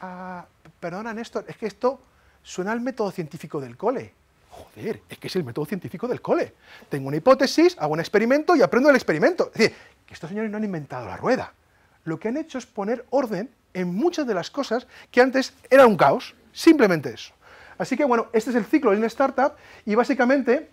Ah, perdona, Néstor, es que esto suena al método científico del cole. Joder, es que es el método científico del cole. Tengo una hipótesis, hago un experimento y aprendo del experimento. Es decir, que estos señores no han inventado la rueda. Lo que han hecho es poner orden en muchas de las cosas que antes eran un caos. Simplemente eso. Así que bueno, este es el ciclo de una startup y básicamente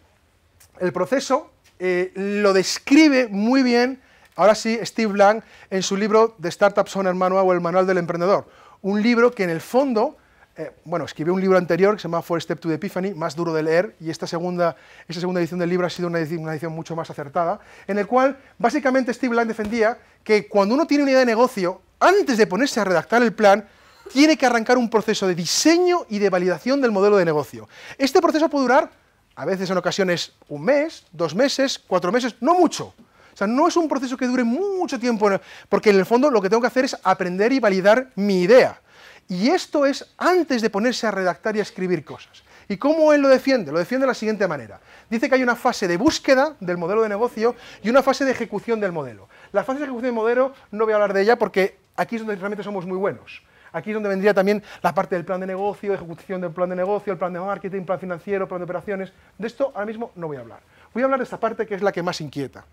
el proceso eh, lo describe muy bien Ahora sí, Steve Blank, en su libro The Startup Son Manual o El Manual del Emprendedor, un libro que en el fondo, eh, bueno, escribió un libro anterior que se llama Four Step to the Epiphany, más duro de leer, y esta segunda, segunda edición del libro ha sido una edición, mucho más acertada, en el cual básicamente Steve Blank defendía que cuando uno tiene una idea de negocio, antes de ponerse a redactar el plan, tiene que arrancar un proceso de diseño y de validación del modelo de negocio. Este proceso puede durar, a veces en ocasiones, un mes, dos meses, cuatro meses, no mucho. O sea, no es un proceso que dure mucho tiempo, porque en el fondo lo que tengo que hacer es aprender y validar mi idea. Y esto es antes de ponerse a redactar y a escribir cosas. ¿Y cómo él lo defiende? Lo defiende de la siguiente manera. Dice que hay una fase de búsqueda del modelo de negocio y una fase de ejecución del modelo. La fase de ejecución del modelo no voy a hablar de ella porque aquí es donde realmente somos muy buenos. Aquí es donde vendría también la parte del plan de negocio, ejecución del plan de negocio, el plan de marketing, plan financiero, plan de operaciones. De esto ahora mismo no voy a hablar. Voy a hablar de esta parte que es la que más inquieta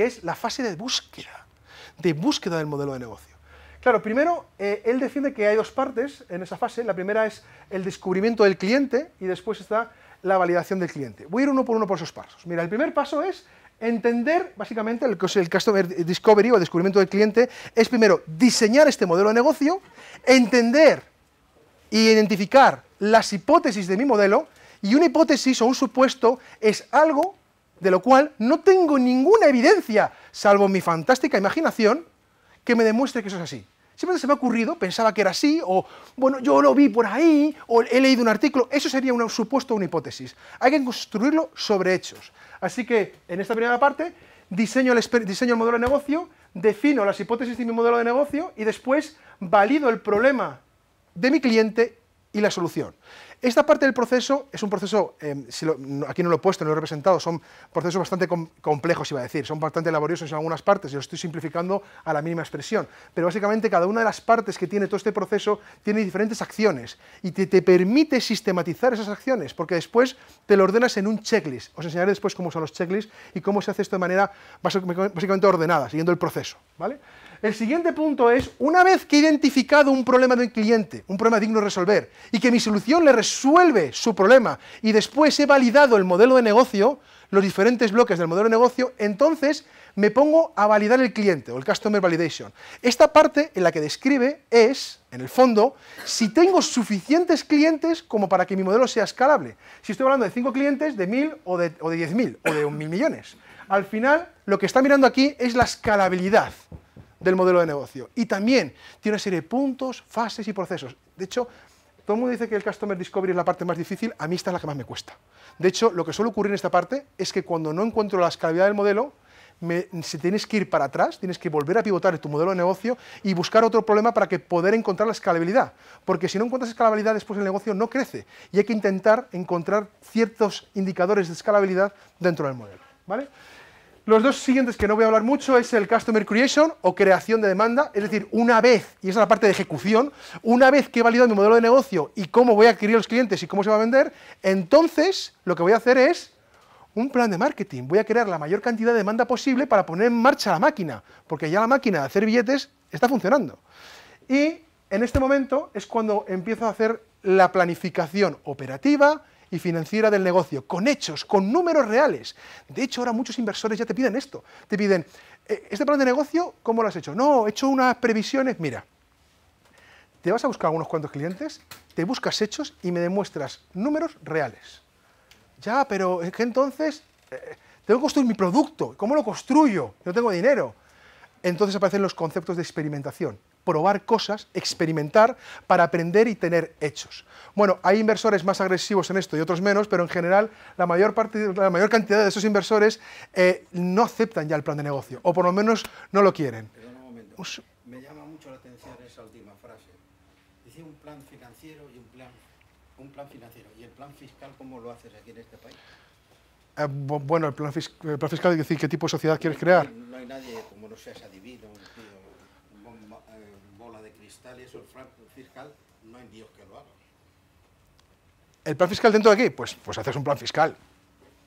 que es la fase de búsqueda, de búsqueda del modelo de negocio. Claro, primero, eh, él defiende que hay dos partes en esa fase. La primera es el descubrimiento del cliente y después está la validación del cliente. Voy a ir uno por uno por esos pasos. Mira, el primer paso es entender, básicamente, el, el customer discovery o el descubrimiento del cliente es primero diseñar este modelo de negocio, entender e identificar las hipótesis de mi modelo y una hipótesis o un supuesto es algo de lo cual no tengo ninguna evidencia, salvo mi fantástica imaginación, que me demuestre que eso es así. Siempre se me ha ocurrido, pensaba que era así, o bueno, yo lo vi por ahí, o he leído un artículo, eso sería un supuesto, una hipótesis. Hay que construirlo sobre hechos. Así que, en esta primera parte, diseño el, diseño el modelo de negocio, defino las hipótesis de mi modelo de negocio y después valido el problema de mi cliente y la solución. Esta parte del proceso es un proceso, em, si aquí no lo he puesto, no lo he representado, son procesos bastante complejos, iba a decir, son bastante laboriosos en algunas partes, yo lo estoy simplificando a la mínima expresión, pero básicamente cada una de las partes que tiene todo este proceso tiene diferentes acciones y te, permite sistematizar esas acciones, porque después te lo ordenas en un checklist. Os enseñaré después cómo son los checklists y cómo se hace esto de manera básicamente ordenada, siguiendo el proceso. ¿vale? El siguiente punto es, una vez que he identificado un problema de un cliente, un problema digno de resolver, y que mi solución le resuelve su problema, y después he validado el modelo de negocio, los diferentes bloques del modelo de negocio, entonces me pongo a validar el cliente o el Customer Validation. Esta parte en la que describe es, en el fondo, si tengo suficientes clientes como para que mi modelo sea escalable. Si estoy hablando de 5 clientes, de 1.000 o de 10.000 o de 1.000 millones. Al final, lo que está mirando aquí es la escalabilidad del modelo de negocio. Y también tiene una serie de puntos, fases y procesos. De hecho, todo el mundo dice que el Customer Discovery es la parte más difícil, a mí esta es la que más me cuesta. De hecho, lo que suele ocurrir en esta parte es que cuando no encuentro la escalabilidad del modelo, si tienes que ir para atrás, tienes que volver a pivotar tu modelo de negocio y buscar otro problema para que poder encontrar la escalabilidad. Porque si no encuentras escalabilidad, después el negocio no crece y hay que intentar encontrar ciertos indicadores de escalabilidad dentro del modelo. ¿vale? Los dos siguientes que no voy a hablar mucho es el Customer Creation o creación de demanda, es decir, una vez, y esa es la parte de ejecución, una vez que he validado mi modelo de negocio y cómo voy a adquirir los clientes y cómo se va a vender, entonces lo que voy a hacer es un plan de marketing. Voy a crear la mayor cantidad de demanda posible para poner en marcha la máquina, porque ya la máquina de hacer billetes está funcionando. Y en este momento es cuando empiezo a hacer la planificación operativa y financiera del negocio, con hechos, con números reales. De hecho, ahora muchos inversores ya te piden esto, te piden, eh, ¿este plan de negocio cómo lo has hecho? No, he hecho unas previsiones, mira, te vas a buscar unos cuantos clientes, te buscas hechos y me demuestras números reales. Ya, pero es que entonces eh, tengo que construir mi producto, ¿cómo lo construyo? No tengo dinero. Entonces aparecen los conceptos de experimentación probar cosas, experimentar, para aprender y tener hechos. Bueno, hay inversores más agresivos en esto y otros menos, pero en general la mayor, parte, la mayor cantidad de esos inversores eh, no aceptan ya el plan de negocio, o por lo menos no lo quieren. Me llama mucho la atención esa última frase. Dice un plan financiero y un plan, un plan financiero. ¿Y el plan fiscal cómo lo haces aquí en este país? Eh, bueno, el plan, fiscal, es decir, ¿qué tipo de sociedad quieres crear? No hay, no hay nadie como no seas adivino, un tío... Eh, bola de cristal y eso el plan fiscal no hay Dios que lo haga. ¿El plan fiscal dentro de aquí? Pues, pues haces un plan fiscal.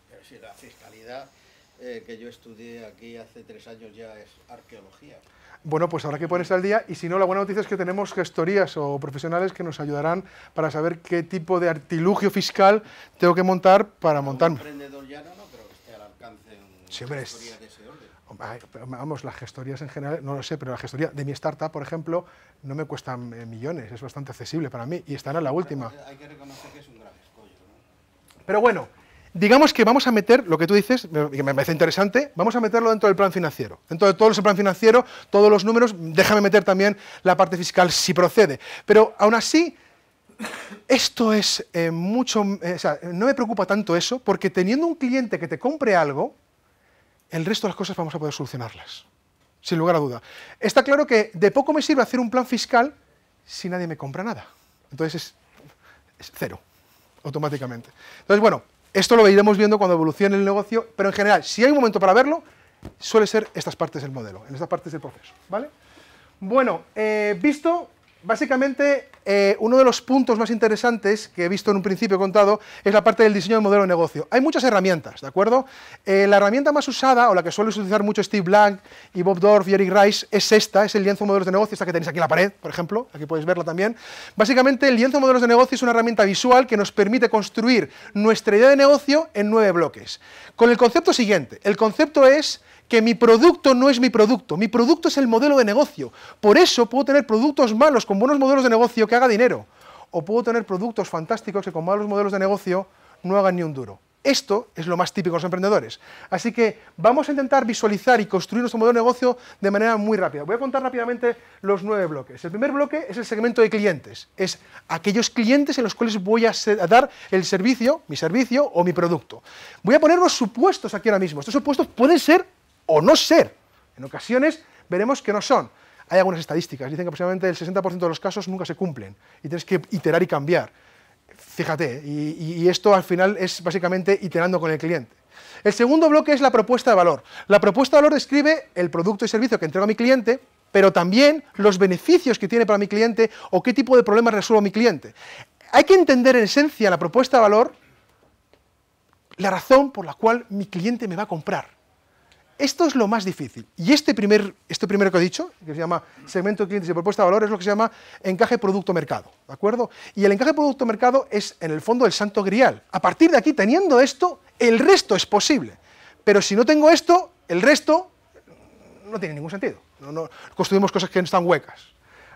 Pero si la fiscalidad eh, que yo estudié aquí hace tres años ya es arqueología. Bueno, pues habrá que ponerse al día y si no, la buena noticia es que tenemos gestorías o profesionales que nos ayudarán para saber qué tipo de artilugio fiscal tengo que montar para montarme. Un emprendedor ya no, creo esté al alcance de ese vamos, las gestorías en general, no lo sé, pero la gestoría de mi startup, por ejemplo, no me cuesta eh, millones, es bastante accesible para mí y estará en la última. Hay que reconocer que es un gran escollo. Pero bueno, digamos que vamos a meter, lo que tú dices, que me parece interesante, vamos a meterlo dentro del plan financiero. Dentro de todo el plan financiero, todos los números, déjame meter también la parte fiscal si procede. Pero aún así, esto es eh, mucho, eh, o sea, no me preocupa tanto eso, porque teniendo un cliente que te compre algo, el resto de las cosas vamos a poder solucionarlas, sin lugar a duda. Está claro que de poco me sirve hacer un plan fiscal si nadie me compra nada. Entonces es, cero, automáticamente. Entonces, bueno, esto lo iremos viendo cuando evolucione el negocio, pero en general, si hay un momento para verlo, suele ser estas partes del modelo, en estas partes del proceso, ¿vale? Bueno, eh, visto Básicamente, eh, uno de los puntos más interesantes que he visto en un principio contado es la parte del diseño del modelo de negocio. Hay muchas herramientas, ¿de acuerdo? Eh, la herramienta más usada, o la que suele utilizar mucho Steve Blank y Bob Dorf y Eric Rice, es esta, es el lienzo de modelos de negocio, esta que tenéis aquí en la pared, por ejemplo, aquí podéis verla también. Básicamente, el lienzo de modelos de negocio es una herramienta visual que nos permite construir nuestra idea de negocio en nueve bloques. Con el concepto siguiente, el concepto es que mi producto no es mi producto, mi producto es el modelo de negocio. Por eso puedo tener productos malos con buenos modelos de negocio que haga dinero, o puedo tener productos fantásticos que con malos modelos de negocio no hagan ni un duro. Esto es lo más típico de los emprendedores. Así que vamos a intentar visualizar y construir nuestro modelo de negocio de manera muy rápida. Voy a contar rápidamente los nueve bloques. El primer bloque es el segmento de clientes. Es aquellos clientes en los cuales voy a, dar el servicio, mi servicio o mi producto. Voy a poner los supuestos aquí ahora mismo. Estos supuestos pueden ser o no ser. En ocasiones veremos que no son. Hay algunas estadísticas, dicen que aproximadamente el 60% de los casos nunca se cumplen y tienes que iterar y cambiar. Fíjate, y, esto al final es básicamente iterando con el cliente. El segundo bloque es la propuesta de valor. La propuesta de valor describe el producto y servicio que entrego a mi cliente, pero también los beneficios que tiene para mi cliente o qué tipo de problemas resuelve mi cliente. Hay que entender en esencia la propuesta de valor, la razón por la cual mi cliente me va a comprar. Esto es lo más difícil. Y este, primer, este primero que he dicho, que se llama segmento de y propuesta de valor, es lo que se llama encaje producto-mercado. ¿De acuerdo? Y el encaje producto-mercado es, en el fondo, el santo grial. A partir de aquí, teniendo esto, el resto es posible. Pero si no tengo esto, el resto no tiene ningún sentido. No, construimos cosas que no están huecas.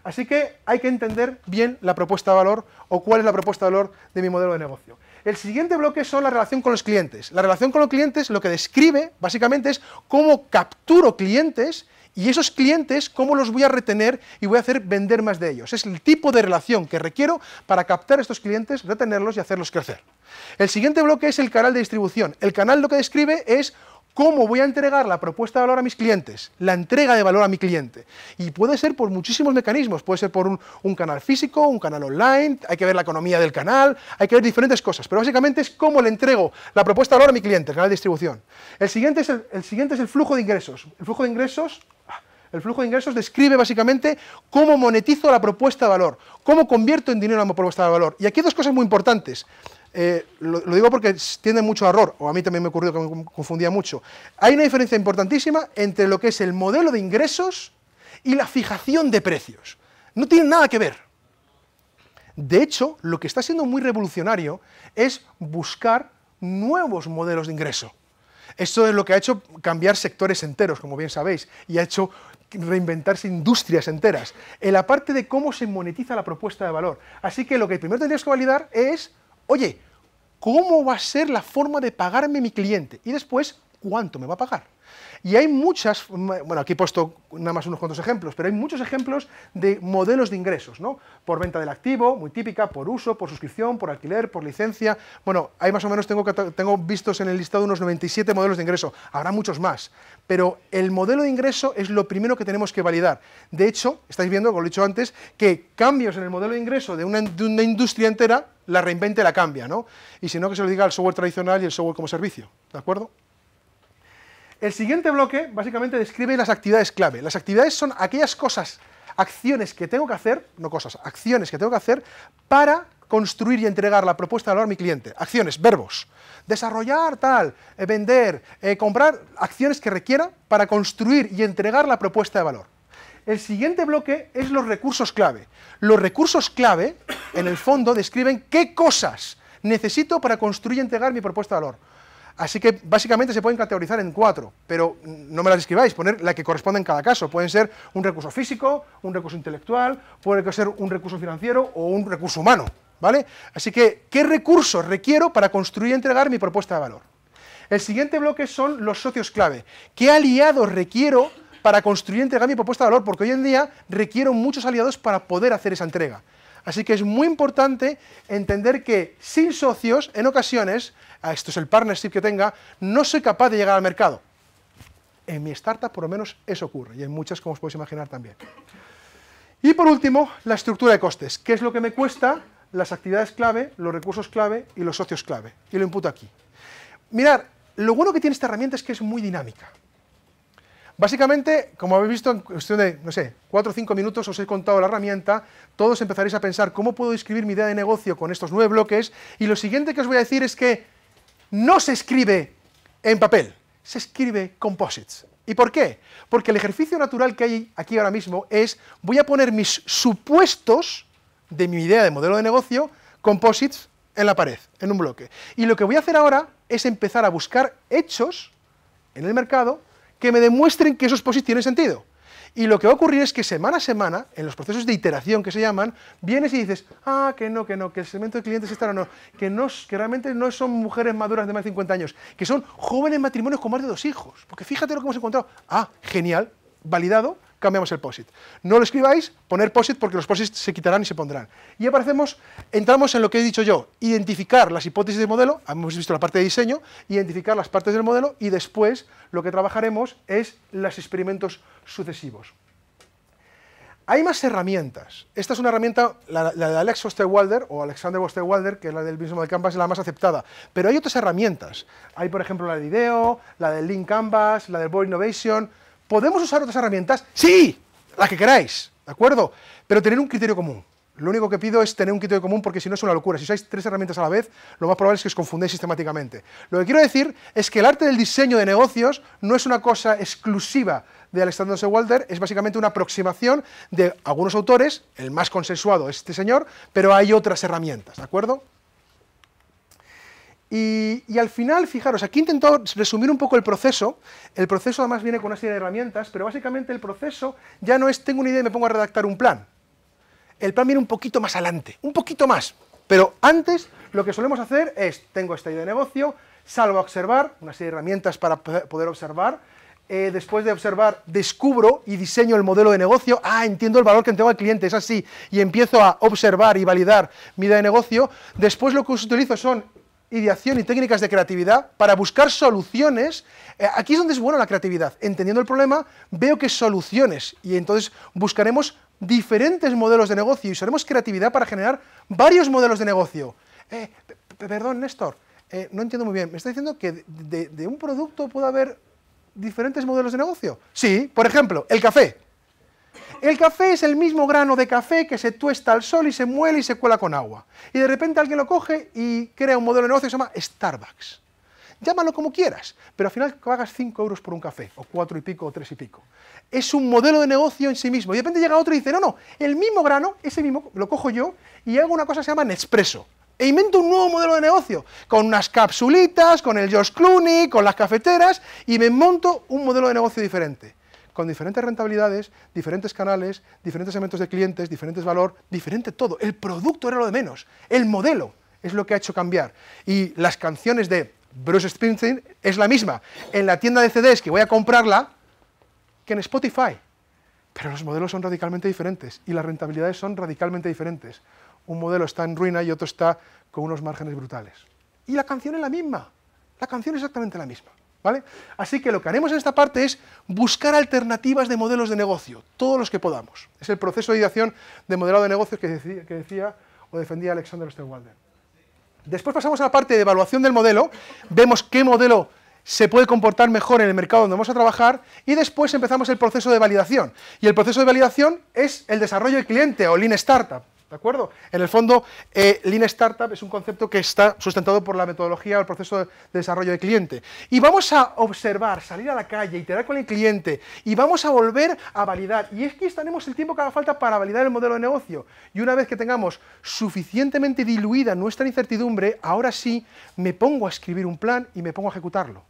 Así que hay que entender bien la propuesta de valor o cuál es la propuesta de valor de mi modelo de negocio. El siguiente bloque son la relación con los clientes. La relación con los clientes lo que describe básicamente es cómo capturo clientes y esos clientes, cómo los voy a retener y voy a hacer vender más de ellos. Es el tipo de relación que requiero para captar estos clientes, retenerlos y hacerlos crecer. El siguiente bloque es el canal de distribución. El canal lo que describe es ¿Cómo voy a entregar la propuesta de valor a mis clientes? La entrega de valor a mi cliente. Y puede ser por muchísimos mecanismos. Puede ser por un, canal físico, un canal online, hay que ver la economía del canal, hay que ver diferentes cosas. Pero básicamente es cómo le entrego la propuesta de valor a mi cliente, el canal de distribución. El siguiente es el, siguiente es el flujo de ingresos. El flujo de ingresos ah, el flujo de ingresos describe básicamente cómo monetizo la propuesta de valor, cómo convierto en dinero la propuesta de valor. Y aquí hay dos cosas muy importantes. Eh, lo, digo porque tiene mucho error, o a mí también me ocurrió que me confundía mucho. Hay una diferencia importantísima entre lo que es el modelo de ingresos y la fijación de precios. No tienen nada que ver. De hecho, lo que está siendo muy revolucionario es buscar nuevos modelos de ingreso. Esto es lo que ha hecho cambiar sectores enteros, como bien sabéis, y ha hecho reinventarse industrias enteras, en la parte de cómo se monetiza la propuesta de valor. Así que lo que primero tendrías que validar es oye, ¿cómo va a ser la forma de pagarme mi cliente? Y después, ¿cuánto me va a pagar? Y hay muchas, mm, bueno, aquí he puesto nada más unos cuantos ejemplos, pero hay muchos ejemplos de modelos de ingresos, ¿no? Por venta del activo, muy típica, por uso, por suscripción, por alquiler, por licencia. Bueno, hay más o menos, tengo, tengo vistos en el listado unos 97 modelos de ingreso, habrá muchos más, pero el modelo de ingreso es lo primero que tenemos que validar. De hecho, estáis viendo, como lo he dicho antes, que cambios en el modelo de ingreso de una, industria entera la reinvente, la cambia, ¿no? Y si no, que se lo diga al software tradicional y el software como servicio, ¿de acuerdo? El siguiente bloque básicamente describe las actividades clave. Las actividades son aquellas cosas, acciones que tengo que hacer, no cosas, acciones que tengo que hacer para construir y entregar la propuesta de valor a mi cliente. Acciones, verbos. Desarrollar tal, eh, vender, eh, comprar, acciones que requiera para construir y entregar la propuesta de valor. El siguiente bloque es los recursos clave. Los recursos clave, en el fondo, describen qué cosas necesito para construir y entregar mi propuesta de valor Así que básicamente se pueden categorizar en cuatro, pero no me las escribáis, poner la que corresponde en cada caso. Pueden ser un recurso físico, un recurso intelectual, puede ser un recurso financiero o un recurso humano, ¿vale? Así que, ¿qué recursos requiero para construir y entregar mi propuesta de valor? El siguiente bloque son los socios clave. ¿Qué aliados requiero para construir y entregar mi propuesta de valor? Porque hoy en día requiero muchos aliados para poder hacer esa entrega. Así que es muy importante entender que sin socios, en ocasiones, ah, esto es el partnership que tenga, no soy capaz de llegar al mercado. En mi startup por lo menos eso ocurre y en muchas, como os podéis imaginar, también. Y por último, la estructura de costes. ¿Qué es lo que me cuesta? Las actividades clave, los recursos clave y los socios clave. Y lo imputo aquí. Mirad, lo bueno que tiene esta herramienta es que es muy dinámica. Básicamente, como habéis visto, en cuestión de, no sé, cuatro o cinco minutos os he contado la herramienta, todos empezaréis a pensar cómo puedo escribir mi idea de negocio con estos nueve bloques, y lo siguiente que os voy a decir es que no se escribe en papel, se escribe composites. ¿Y por qué? Porque el ejercicio natural que hay aquí ahora mismo es, voy a poner mis supuestos de mi idea de modelo de negocio, composites, en la pared, en un bloque. Y lo que voy a hacer ahora es empezar a buscar hechos en el mercado que me demuestren que esos posits tienen sentido. Y lo que va a ocurrir es que semana a semana, en los procesos de iteración que se llaman, vienes y dices, ah, que no, que no, que el segmento de clientes está o no, que, no, que realmente no son mujeres maduras de más de 50 años, que son jóvenes matrimonios con más de dos hijos. Porque fíjate lo que hemos encontrado. Ah, genial, validado, cambiamos el POSIT. No lo escribáis, poner POSIT porque los POSIT se quitarán y se pondrán. Y aparecemos, entramos en lo que he dicho yo, identificar las hipótesis de modelo, hemos visto la parte de diseño, identificar las partes del modelo y después lo que trabajaremos es los experimentos sucesivos. Hay más herramientas. Esta es una herramienta, la, de Alex Osterwalder o Alexander Osterwalder, que es la del mismo de Canvas, es la más aceptada. Pero hay otras herramientas. Hay, por ejemplo, la de IDEO, la del Lean Canvas, la del Board Innovation. ¿Podemos usar otras herramientas? Sí, las que queráis, ¿de acuerdo? Pero tener un criterio común. Lo único que pido es tener un criterio común porque si no es una locura. Si usáis tres herramientas a la vez, lo más probable es que os confundáis sistemáticamente. Lo que quiero decir es que el arte del diseño de negocios no es una cosa exclusiva de Alexander Walter, es básicamente una aproximación de algunos autores, el más consensuado es este señor, pero hay otras herramientas, ¿de acuerdo? Y, al final, fijaros, aquí intento resumir un poco el proceso. El proceso además viene con una serie de herramientas, pero básicamente el proceso ya no es tengo una idea y me pongo a redactar un plan. El plan viene un poquito más adelante, un poquito más. Pero antes lo que solemos hacer es, tengo esta idea de negocio, salgo a observar, una serie de herramientas para poder observar, eh, después de observar, descubro y diseño el modelo de negocio, ah, entiendo el valor que tengo al cliente, es así, y empiezo a observar y validar mi idea de negocio, después lo que os utilizo son ideación y técnicas de creatividad para buscar soluciones. Eh, aquí es donde es buena la creatividad. Entendiendo el problema, veo que soluciones y entonces buscaremos diferentes modelos de negocio y usaremos creatividad para generar varios modelos de negocio. Eh, perdón, Néstor, eh, no entiendo muy bien. ¿Me está diciendo que de un producto puede haber diferentes modelos de negocio? Sí, por ejemplo, el café el café es el mismo grano de café que se tuesta al sol y se muele y se cuela con agua. Y de repente alguien lo coge y crea un modelo de negocio que se llama Starbucks. Llámalo como quieras, pero al final pagas 5 euros por un café, o 4 y pico, o 3 y pico. Es un modelo de negocio en sí mismo. Y de repente llega otro y dice, no, no, el mismo grano, ese mismo, lo cojo yo y hago una cosa que se llama Nespresso. E invento un nuevo modelo de negocio, con unas capsulitas, con el Josh Clooney, con las cafeteras, y me monto un modelo de negocio diferente con diferentes rentabilidades, diferentes canales, diferentes segmentos de clientes, diferentes valor, diferente todo. El producto era lo de menos, el modelo es lo que ha hecho cambiar. Y las canciones de Bruce Springsteen es la misma en la tienda de CDs que voy a comprarla que en Spotify. Pero los modelos son radicalmente diferentes y las rentabilidades son radicalmente diferentes. Un modelo está en ruina y otro está con unos márgenes brutales. Y la canción es la misma, la canción es exactamente la misma. Así que lo que haremos en esta parte es buscar alternativas de modelos de negocio, todos los que podamos. Es el proceso de ideación de modelado de negocios que decía, decía o defendía Alexander Osterwalder. Después pasamos a la parte de evaluación del modelo, vemos qué modelo se puede comportar mejor en el mercado donde vamos a trabajar y después empezamos el proceso de validación. Y el proceso de validación es el desarrollo del cliente o Lean Startup. ¿De acuerdo? En el fondo, eh, Lean Startup es un concepto que está sustentado por la metodología o el proceso de desarrollo de cliente. Y vamos a observar, salir a la calle, iterar con el cliente y vamos a volver a validar. Y es que tenemos el tiempo que haga falta para validar el modelo de negocio. Y una vez que tengamos suficientemente diluida nuestra incertidumbre, ahora sí me pongo a escribir un plan y me pongo a ejecutarlo.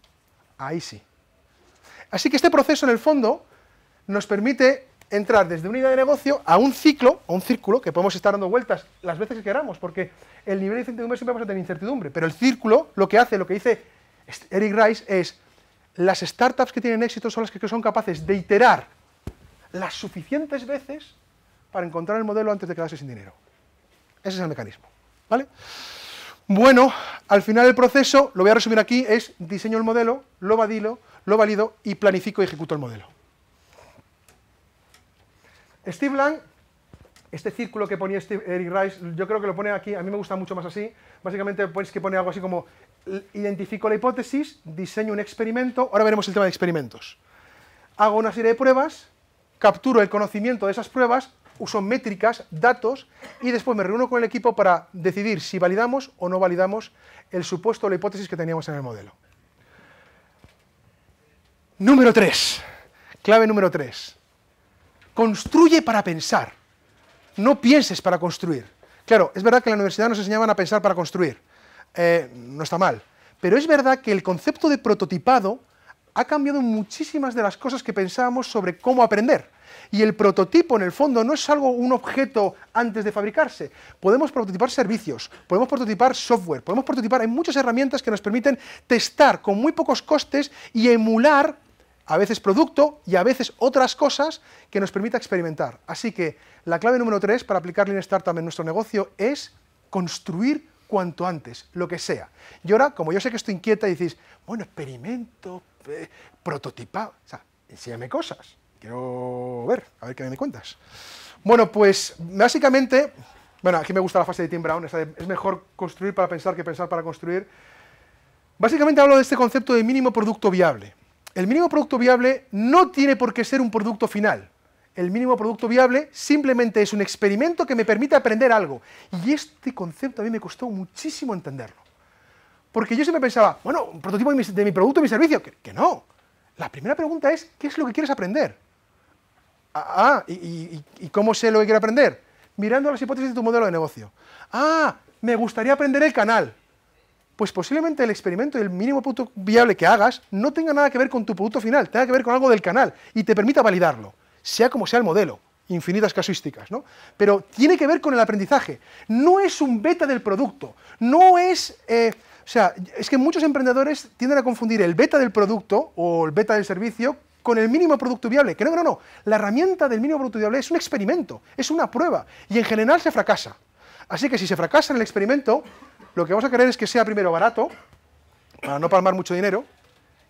Ahí sí. Así que este proceso, en el fondo, nos permite entrar desde una idea de negocio a un ciclo, a un círculo, que podemos estar dando vueltas las veces que queramos, porque el nivel de incertidumbre siempre vamos a tener incertidumbre, pero el círculo lo que hace, lo que dice Eric Rice es, las startups que tienen éxito son las que son capaces de iterar las suficientes veces para encontrar el modelo antes de quedarse sin dinero. Ese es el mecanismo, ¿vale? Bueno, al final del proceso, lo voy a resumir aquí, es diseño el modelo, lo valilo, lo valido y planifico y ejecuto el modelo. Steve Lang, este círculo que ponía Steve, Eric Rice, yo creo que lo pone aquí, a mí me gusta mucho más así, básicamente pues que pone algo así como, identifico la hipótesis, diseño un experimento, ahora veremos el tema de experimentos, hago una serie de pruebas, capturo el conocimiento de esas pruebas, uso métricas, datos, y después me reúno con el equipo para decidir si validamos o no validamos el supuesto o la hipótesis que teníamos en el modelo. Número 3, clave número 3. Construye para pensar. No pienses para construir. Claro, es verdad que en la universidad nos enseñaban a pensar para construir. Eh, no está mal. Pero es verdad que el concepto de prototipado ha cambiado muchísimas de las cosas que pensábamos sobre cómo aprender. Y el prototipo, en el fondo, no es algo, un objeto antes de fabricarse. Podemos prototipar servicios, podemos prototipar software, podemos prototipar... Hay muchas herramientas que nos permiten testar con muy pocos costes y emular a veces producto y a veces otras cosas que nos permita experimentar. Así que la clave número tres para aplicar Lean Startup en nuestro negocio es construir cuanto antes, lo que sea. Y ahora, como yo sé que estoy inquieta, y decís, bueno, experimento, eh, prototipado, o sea, enséñame cosas, quiero ver, a ver qué me cuentas. Bueno, pues básicamente, bueno, aquí me gusta la fase de Tim Brown, es mejor construir para pensar que pensar para construir. Básicamente hablo de este concepto de mínimo producto viable. El mínimo producto viable no tiene por qué ser un producto final. El mínimo producto viable simplemente es un experimento que me permite aprender algo. Y este concepto a mí me costó muchísimo entenderlo. Porque yo siempre pensaba, bueno, un prototipo de mi, producto y producto, mi servicio. Que, no. La primera pregunta es, ¿qué es lo que quieres aprender? Ah, ah y, y, cómo sé lo que quiero aprender? Mirando las hipótesis de tu modelo de negocio. Ah, me gustaría aprender el canal pues posiblemente el experimento y el mínimo producto viable que hagas no tenga nada que ver con tu producto final, tenga que ver con algo del canal y te permita validarlo, sea como sea el modelo, infinitas casuísticas, ¿no? Pero tiene que ver con el aprendizaje, no es un beta del producto, no es... Eh, o sea, es que muchos emprendedores tienden a confundir el beta del producto o el beta del servicio con el mínimo producto viable. Que no, no, no. La herramienta del mínimo producto viable es un experimento, es una prueba y en general se fracasa. Así que si se fracasa en el experimento, lo que vamos a querer es que sea primero barato, para no palmar mucho dinero,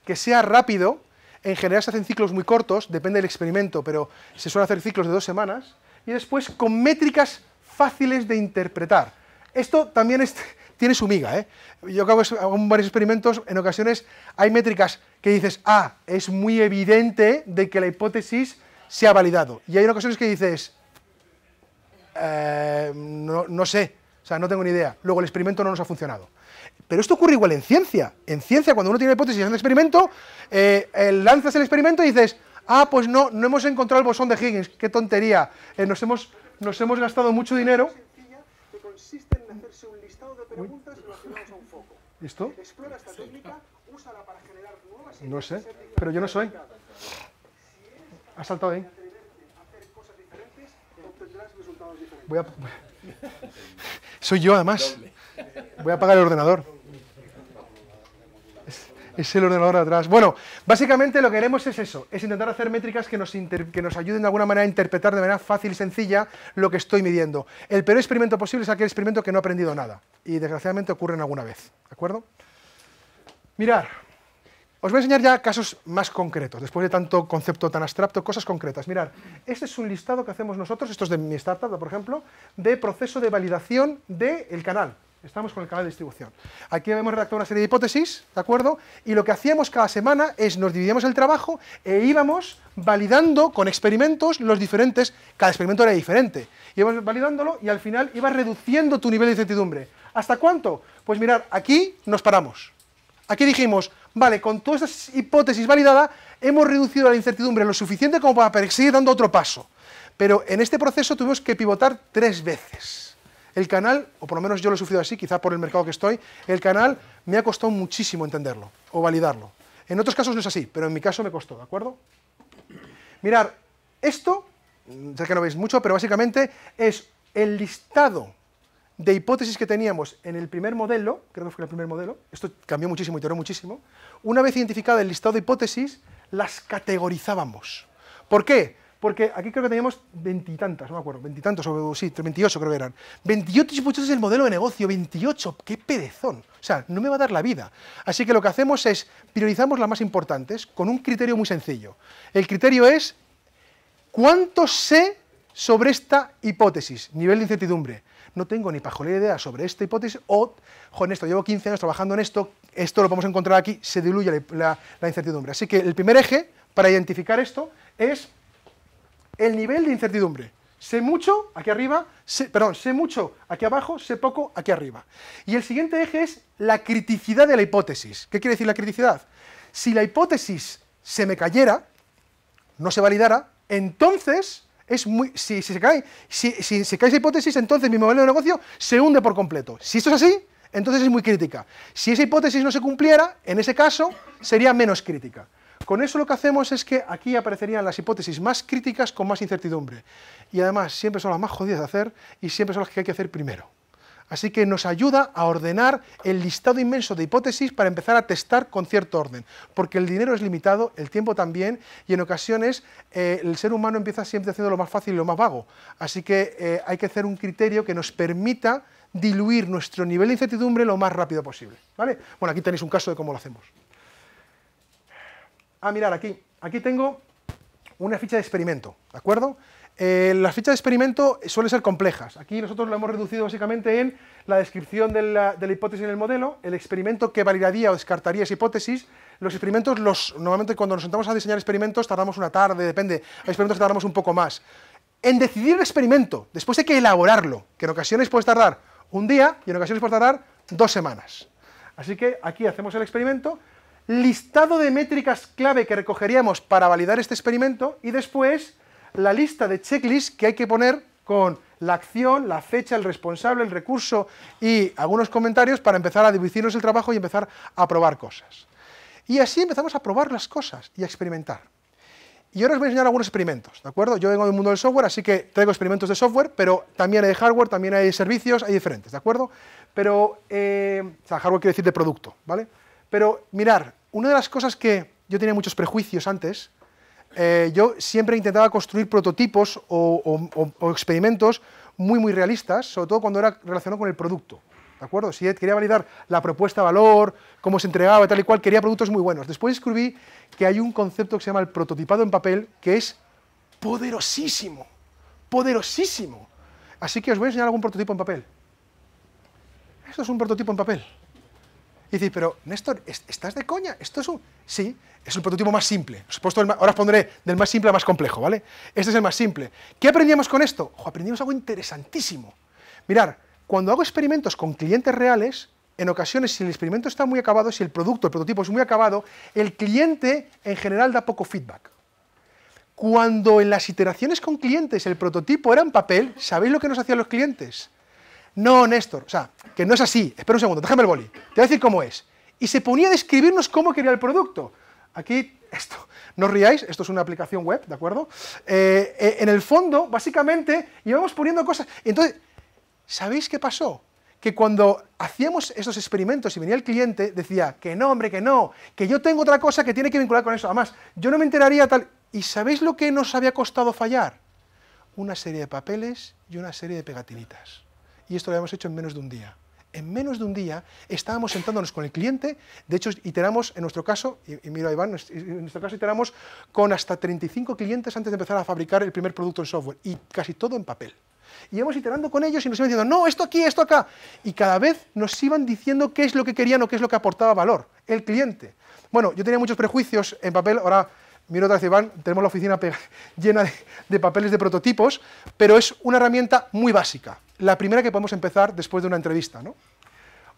que sea rápido, en general se hacen ciclos muy cortos, depende del experimento, pero se suelen hacer ciclos de dos semanas, y después con métricas fáciles de interpretar. Esto también *laughs* tiene su miga. ¿eh? Yo hago, varios experimentos, en ocasiones hay métricas que dices, ah, es muy evidente de que la hipótesis se ha validado. Y hay ocasiones que dices, eh, no sé, o sea, no tengo ni idea. Luego el experimento no nos ha funcionado. Pero esto ocurre igual en ciencia. En ciencia, cuando uno tiene hipótesis y hace un experimento, eh, eh, lanzas el experimento y dices, ah, pues no, no hemos encontrado el bosón de Higgins, qué tontería, eh, nos, hemos, nos hemos gastado mucho dinero. ¿Listo? No sé, pero yo no soy. Ha saltado ahí. Voy a... *laughs* Soy yo además. Voy a apagar el ordenador. Es, el ordenador de atrás. Bueno, básicamente lo que queremos es eso, es intentar hacer métricas que nos, que nos ayuden de alguna manera a interpretar de manera fácil y sencilla lo que estoy midiendo. El peor experimento posible es aquel experimento que no ha aprendido nada y desgraciadamente ocurren alguna vez, ¿de acuerdo? Mirar, os voy a enseñar ya casos más concretos, después de tanto concepto tan abstracto, cosas concretas. Mirad, este es un listado que hacemos nosotros, esto es de mi startup, por ejemplo, de proceso de validación del canal. Estamos con el canal de distribución. Aquí hemos redactado una serie de hipótesis, ¿de acuerdo? Y lo que hacíamos cada semana es nos dividíamos el trabajo e íbamos validando con experimentos los diferentes, cada experimento era diferente. Íbamos validándolo y al final ibas reduciendo tu nivel de incertidumbre. ¿Hasta cuánto? Pues mirad, aquí nos paramos. Aquí dijimos, vale, con todas esta hipótesis validada, hemos reducido la incertidumbre lo suficiente como para seguir dando otro paso. Pero en este proceso tuvimos que pivotar tres veces. El canal, o por lo menos yo lo he sufrido así, quizá por el mercado que estoy, el canal me ha costado muchísimo entenderlo o validarlo. En otros casos no es así, pero en mi caso me costó, ¿de acuerdo? Mirar, esto, ya que no veis mucho, pero básicamente es el listado de hipótesis que teníamos en el primer modelo, creo que fue el primer modelo, esto cambió muchísimo, y teoró muchísimo, una vez identificada el listado de hipótesis, las categorizábamos. ¿Por qué? Porque aquí creo que teníamos veintitantas, no me acuerdo, veintitantos, o sí, 28 creo que eran. 28 hipótesis el modelo de negocio, veintiocho, qué pedezón. O sea, no me va a dar la vida. Así que lo que hacemos es priorizamos las más importantes con un criterio muy sencillo. El criterio es cuánto sé sobre esta hipótesis, nivel de incertidumbre no tengo ni pajolera idea sobre esta hipótesis, o, con esto llevo 15 años trabajando en esto, esto lo podemos encontrar aquí, se diluye la, incertidumbre. Así que el primer eje para identificar esto es el nivel de incertidumbre. Sé mucho aquí arriba, perdón, sé mucho aquí abajo, sé poco aquí arriba. Y el siguiente eje es la criticidad de la hipótesis. ¿Qué quiere decir la criticidad? Si la hipótesis se me cayera, no se validara, entonces es muy, si, se cae, cae esa hipótesis, entonces mi modelo de negocio se hunde por completo. Si esto es así, entonces es muy crítica. Si esa hipótesis no se cumpliera, en ese caso sería menos crítica. Con eso lo que hacemos es que aquí aparecerían las hipótesis más críticas con más incertidumbre. Y además siempre son las más jodidas de hacer y siempre son las que hay que hacer primero. Así que nos ayuda a ordenar el listado inmenso de hipótesis para empezar a testar con cierto orden, porque el dinero es limitado, el tiempo también, y en ocasiones eh, el ser humano empieza siempre haciendo lo más fácil y lo más vago. Así que eh, hay que hacer un criterio que nos permita diluir nuestro nivel de incertidumbre lo más rápido posible. Bueno, aquí tenéis un caso de cómo lo hacemos. Ah, mirar aquí. Aquí tengo una ficha de experimento, ¿de acuerdo? Eh, las fichas de experimento suelen ser complejas. Aquí nosotros lo hemos reducido básicamente en la descripción de la, de la, hipótesis en el modelo, el experimento que validaría o descartaría esa hipótesis. Los experimentos, los, normalmente cuando nos sentamos a diseñar experimentos tardamos una tarde, depende, hay experimentos que tardamos un poco más. En decidir el experimento, después hay que elaborarlo, que en ocasiones puede tardar un día y en ocasiones puede tardar dos semanas. Así que aquí hacemos el experimento, listado de métricas clave que recogeríamos para validar este experimento y después la lista de checklist que hay que poner con la acción, la fecha, el responsable, el recurso y algunos comentarios para empezar a dividirnos el trabajo y empezar a probar cosas. Y así empezamos a probar las cosas y a experimentar. Y ahora os voy a enseñar algunos experimentos, ¿de acuerdo? Yo vengo del mundo del software, así que traigo experimentos de software, pero también hay hardware, también hay servicios, hay diferentes, ¿de acuerdo? Pero, eh, o sea, hardware quiere decir de producto, ¿vale? Pero mirar, una de las cosas que yo tenía muchos prejuicios antes eh, yo siempre intentaba construir prototipos o, experimentos muy, muy realistas, sobre todo cuando era relacionado con el producto. ¿De acuerdo? Si quería validar la propuesta de valor, cómo se entregaba, tal y cual, quería productos muy buenos. Después descubrí que hay un concepto que se llama el prototipado en papel, que es poderosísimo, poderosísimo. Así que os voy a enseñar algún prototipo en papel. Esto es un prototipo en papel. Y dices, pero Néstor, ¿estás de coña? Esto es un... Sí, es el prototipo más simple. ahora os pondré del más simple al más complejo, ¿vale? Este es el más simple. ¿Qué aprendíamos con esto? o aprendimos algo interesantísimo. Mirar, cuando hago experimentos con clientes reales, en ocasiones si el experimento está muy acabado, si el producto, el prototipo es muy acabado, el cliente en general da poco feedback. Cuando en las iteraciones con clientes el prototipo era en papel, ¿sabéis lo que nos hacían los clientes? No, Néstor, o sea, que no es así. Espera un segundo, déjame el boli. Te voy a decir cómo es. Y se ponía a describirnos cómo quería el producto. Aquí, esto, no os riáis, esto es una aplicación web, ¿de acuerdo? Eh, eh, en el fondo, básicamente, íbamos poniendo cosas. Entonces, ¿sabéis qué pasó? que cuando hacíamos esos experimentos y venía el cliente, decía, que no, hombre, que no, que yo tengo otra cosa que tiene que vincular con eso. Además, yo no me enteraría tal... ¿Y sabéis lo que nos había costado fallar? Una serie de papeles y una serie de pegatinitas y esto lo habíamos hecho en menos de un día. En menos de un día estábamos sentándonos con el cliente, de hecho iteramos, en nuestro caso, y, mira miro a Iván, en nuestro caso iteramos con hasta 35 clientes antes de empezar a fabricar el primer producto en software, y casi todo en papel. Y íbamos iterando con ellos y nos iban diciendo, no, esto aquí, esto acá. Y cada vez nos iban diciendo qué es lo que querían o qué es lo que aportaba valor, el cliente. Bueno, yo tenía muchos prejuicios en papel, ahora miro otra tenemos la oficina *laughs* llena de, papeles de prototipos, pero es una herramienta muy básica, la primera que podemos empezar después de una entrevista.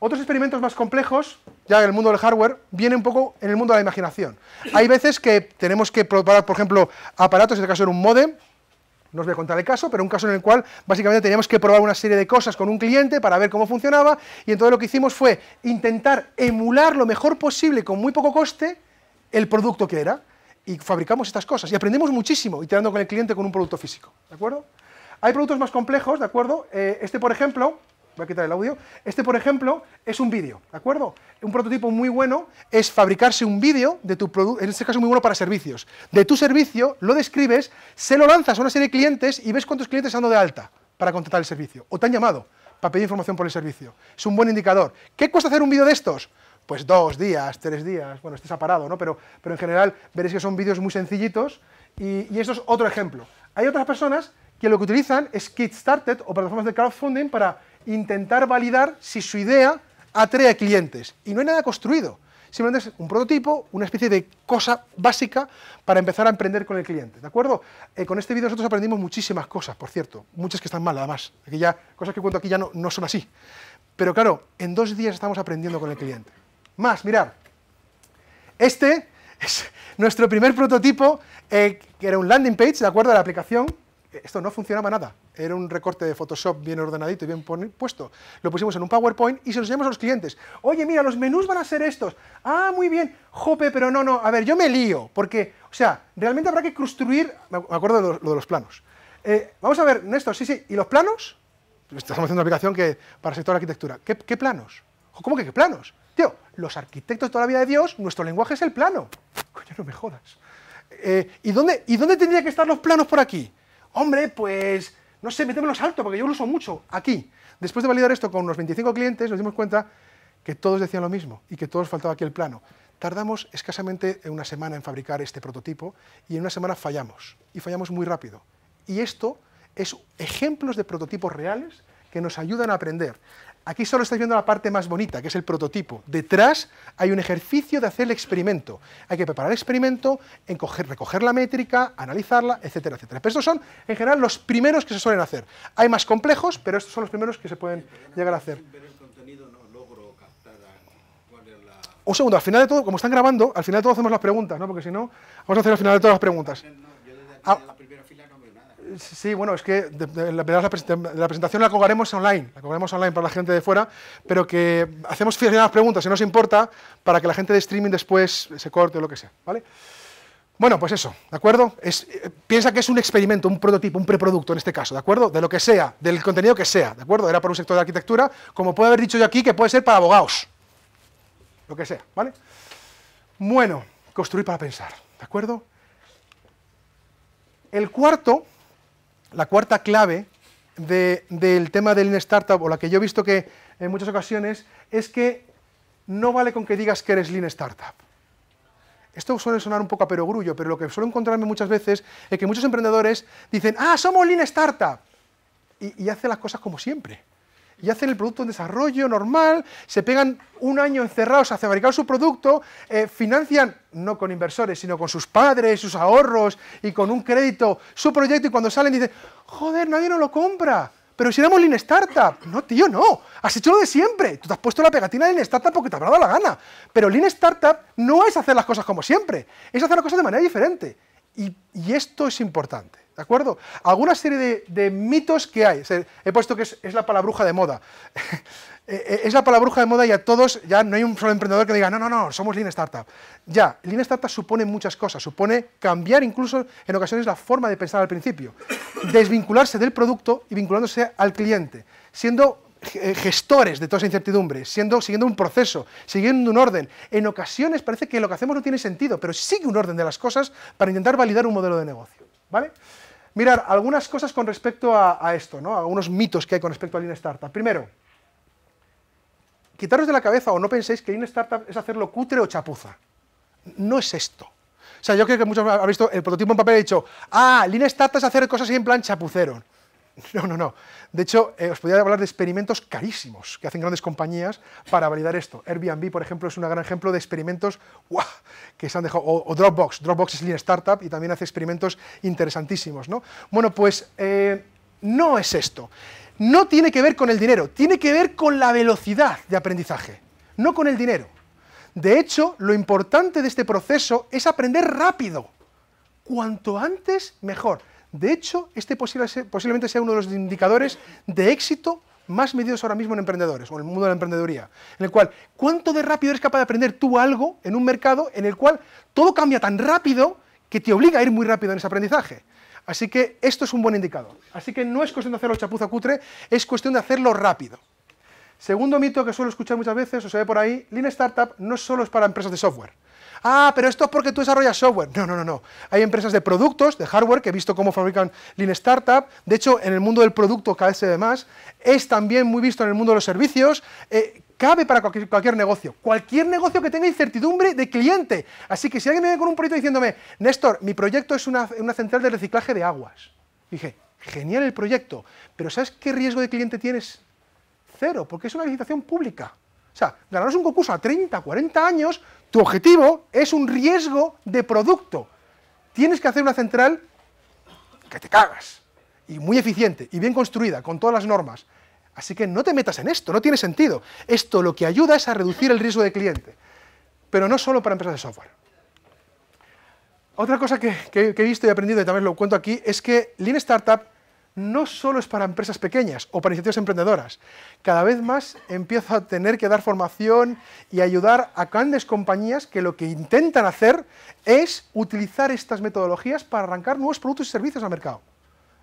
Otros experimentos más complejos, ya en el mundo del hardware, vienen un poco en el mundo de la imaginación. Hay veces que tenemos que preparar, por ejemplo, aparatos, en este caso era un modem, no os voy a contar el caso, pero un caso en el cual básicamente teníamos que probar una serie de cosas con un cliente para ver cómo funcionaba, y entonces lo que hicimos fue intentar emular lo mejor posible, con muy poco coste, el producto que era y fabricamos estas cosas y aprendemos muchísimo iterando con el cliente con un producto físico, ¿de acuerdo? Hay productos más complejos, ¿de acuerdo? Eh, este, por ejemplo, voy a quitar el audio, este, por ejemplo, es un vídeo, ¿de acuerdo? Un prototipo muy bueno es fabricarse un vídeo de tu producto, en este caso muy bueno para servicios, de tu servicio, lo describes, se lo lanzas a una serie de clientes y ves cuántos clientes han de alta para contratar el servicio, o te han llamado para pedir información por el servicio. Es un buen indicador. ¿Qué cuesta hacer un vídeo de estos? pues dos días, tres días, bueno, estés aparado, ¿no? Pero, pero en general veréis que son vídeos muy sencillitos y, eso esto es otro ejemplo. Hay otras personas que lo que utilizan es Kickstarter o plataformas de crowdfunding para intentar validar si su idea atrae a clientes. Y no hay nada construido. Simplemente es un prototipo, una especie de cosa básica para empezar a emprender con el cliente. ¿De acuerdo? Eh, con este vídeo nosotros aprendimos muchísimas cosas, por cierto. Muchas que están mal, además. ya, cosas que cuento aquí ya no, no son así. Pero claro, en dos días estamos aprendiendo con el cliente más, mirar. Este es nuestro primer prototipo, eh, que era un landing page, de acuerdo a la aplicación. Eh, esto no funcionaba nada, era un recorte de Photoshop bien ordenadito y bien puesto. Lo pusimos en un PowerPoint y se lo enseñamos a los clientes. Oye, mira, los menús van a ser estos. Ah, muy bien. Jope, pero no, no. A ver, yo me lío, porque, o sea, realmente habrá que construir... Me acuerdo de lo, de los planos. Eh, vamos a ver, Néstor, sí, sí. ¿Y los planos? Estamos haciendo una aplicación que, para el sector de arquitectura. ¿Qué, qué planos? ¿Cómo que qué planos? los arquitectos de toda la vida de Dios, nuestro lenguaje es el plano. Coño, no me jodas. Eh, ¿y, dónde, ¿Y dónde tendrían que estar los planos por aquí? Hombre, pues, no sé, metémelos alto, porque yo lo uso mucho. Aquí. Después de validar esto con unos 25 clientes, nos dimos cuenta que todos decían lo mismo y que todos faltaba aquí el plano. Tardamos escasamente una semana en fabricar este prototipo y en una semana fallamos, y fallamos muy rápido. Y esto es ejemplos de prototipos reales que nos ayudan a aprender. Aquí solo estáis viendo la parte más bonita, que es el prototipo. Detrás hay un ejercicio de hacer el experimento. Hay que preparar el experimento, recoger la métrica, analizarla, etcétera, etcétera. Pero estos son, en general, los primeros que se suelen hacer. Hay más complejos, pero estos son los primeros que se pueden llegar a hacer. Un segundo, al final de todo, como están grabando, al final de todo hacemos las preguntas, ¿no? Porque si no, vamos a hacer al final de todas las preguntas. Ah. Sí, bueno, es que la, presentación la colgaremos online, la colgaremos online para la gente de fuera, pero que hacemos las preguntas, si no nos importa, para que la gente de streaming después se corte o lo que sea, ¿vale? Bueno, pues eso, ¿de acuerdo? Eh, piensa que es un experimento, un prototipo, un preproducto en este caso, ¿de acuerdo? De lo que sea, del contenido que sea, ¿de acuerdo? Era para un sector de arquitectura, como puede haber dicho yo aquí, que puede ser para abogados, lo que sea, ¿vale? Bueno, construir para pensar, ¿de acuerdo? El cuarto la cuarta clave del tema del Lean Startup, o la que yo he visto que en muchas ocasiones, es que no vale con que digas que eres Lean Startup. Esto suele sonar un poco a perogrullo, pero lo que suelo encontrarme muchas veces es que muchos emprendedores dicen, ah, somos Lean Startup, y, y hace las cosas como siempre y hacen el producto en desarrollo normal, se pegan un año encerrados a fabricar su producto, eh, financian, no con inversores, sino con sus padres, sus ahorros y con un crédito, su proyecto y cuando salen dicen, joder, nadie nos lo compra. Pero si éramos Lean Startup, no, tío, no. Has hecho lo de siempre. Tú te has puesto la pegatina de Lean Startup porque te habrá dado la gana. Pero Lean Startup no es hacer las cosas como siempre, es hacer las cosas de manera diferente. y esto es importante. ¿De acuerdo? Alguna serie de, mitos que hay. he puesto que es, la palabruja de moda. *laughs* Eh, eh, es la palabruja de moda y a todos, ya no hay un solo emprendedor que diga, no, no, no, somos Lean Startup. Ya, Lean Startup supone muchas cosas. Supone cambiar incluso en ocasiones la forma de pensar al principio. Desvincularse del producto y vinculándose al cliente. Siendo eh, gestores de toda esa incertidumbre, siendo, siguiendo un proceso, siguiendo un orden. En ocasiones parece que lo que hacemos no tiene sentido, pero sigue un orden de las cosas para intentar validar un modelo de negocio. ¿Vale? mirar algunas cosas con respecto a, esto, ¿no? algunos mitos que hay con respecto a Lean Startup. Primero, quitaros de la cabeza o no penséis que Lean Startup es hacerlo cutre o chapuza. No es esto. O sea, yo creo que muchos han visto el prototipo en papel y han dicho, ah, Lean Startup es hacer cosas así en plan chapucero. *laughs* No, no, no. De hecho, eh, os podría hablar de experimentos carísimos que hacen grandes compañías para validar esto. Airbnb, por ejemplo, es un gran ejemplo de experimentos que se han dejado. O, Dropbox. Dropbox es Lean Startup y también hace experimentos interesantísimos. ¿no? Bueno, pues eh, no es esto. No tiene que ver con el dinero, tiene que ver con la velocidad de aprendizaje, no con el dinero. De hecho, lo importante de este proceso es aprender rápido. Cuanto antes, mejor. De hecho, este posiblemente sea uno de los indicadores de éxito más medidos ahora mismo en emprendedores o en el mundo de la emprendeduría, en el cual cuánto de rápido eres capaz de aprender tú algo en un mercado en el cual todo cambia tan rápido que te obliga a ir muy rápido en ese aprendizaje. Así que esto es un buen indicador. Así que no es cuestión de hacerlo chapuza cutre, es cuestión de hacerlo rápido. Segundo mito que suelo escuchar muchas veces, o se ve por ahí, Lean Startup no solo es para empresas de software. Ah, pero esto es porque tú desarrollas software. No, no, no, no. Hay empresas de productos, de hardware, que he visto cómo fabrican Lean Startup. De hecho, en el mundo del producto cada vez se más. Es también muy visto en el mundo de los servicios. Eh, cabe para cualquier, negocio. Cualquier negocio que tenga incertidumbre de cliente. Así que si alguien me viene con un proyecto diciéndome, Néstor, mi proyecto es una central de reciclaje de aguas. Dije, genial el proyecto, pero ¿sabes qué riesgo de cliente tienes? Cero, porque es una licitación pública. O sea, ganaros un concurso a 30, 40 años, tu objetivo es un riesgo de producto. Tienes que hacer una central que te cagas, y muy eficiente, y bien construida, con todas las normas. Así que no te metas en esto, no tiene sentido. Esto lo que ayuda es a reducir el riesgo de cliente, pero no solo para empresas de software. Otra cosa que, que he visto y aprendido, y también lo cuento aquí, es que Lean Startup no solo es para empresas pequeñas o para iniciativas emprendedoras. Cada vez más empiezo a tener que dar formación y ayudar a grandes compañías que lo que intentan hacer es utilizar estas metodologías para arrancar nuevos productos y servicios al mercado.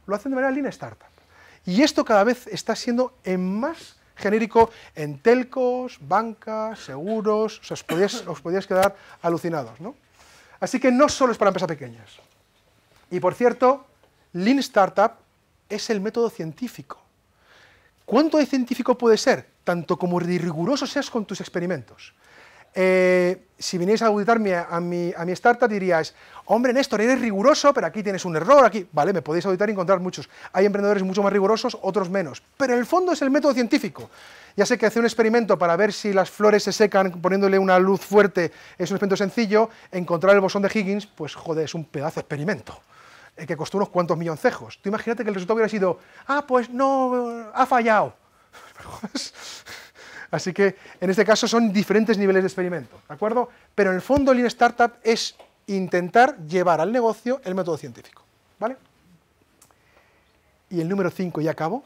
Lo hacen de manera Lean Startup. Y esto cada vez está siendo en más genérico en telcos, bancas, seguros, os, podíais, *coughs* quedar alucinados. Así que no solo es para empresas pequeñas. Y por cierto, Lean Startup es el método científico. ¿Cuánto de científico puede ser? Tanto como riguroso seas con tus experimentos. Eh, si vinieras a auditarme a, mi, startup dirías, hombre Néstor, eres riguroso, pero aquí tienes un error, aquí, vale, me podéis auditar y encontrar muchos. Hay emprendedores mucho más rigurosos, otros menos, pero en el fondo es el método científico. Ya sé que hacer un experimento para ver si las flores se secan poniéndole una luz fuerte es un experimento sencillo, encontrar el bosón de Higgins, pues joder, es un pedazo de experimento. Eh, que costó unos cuantos milloncejos. Tú imagínate que el resultado hubiera sido, ah, pues no, ha fallado. *laughs* Así que en este caso son diferentes niveles de experimento, ¿de acuerdo? Pero en el fondo Lean Startup es intentar llevar al negocio el método científico, ¿vale? Y el número 5, y acabo,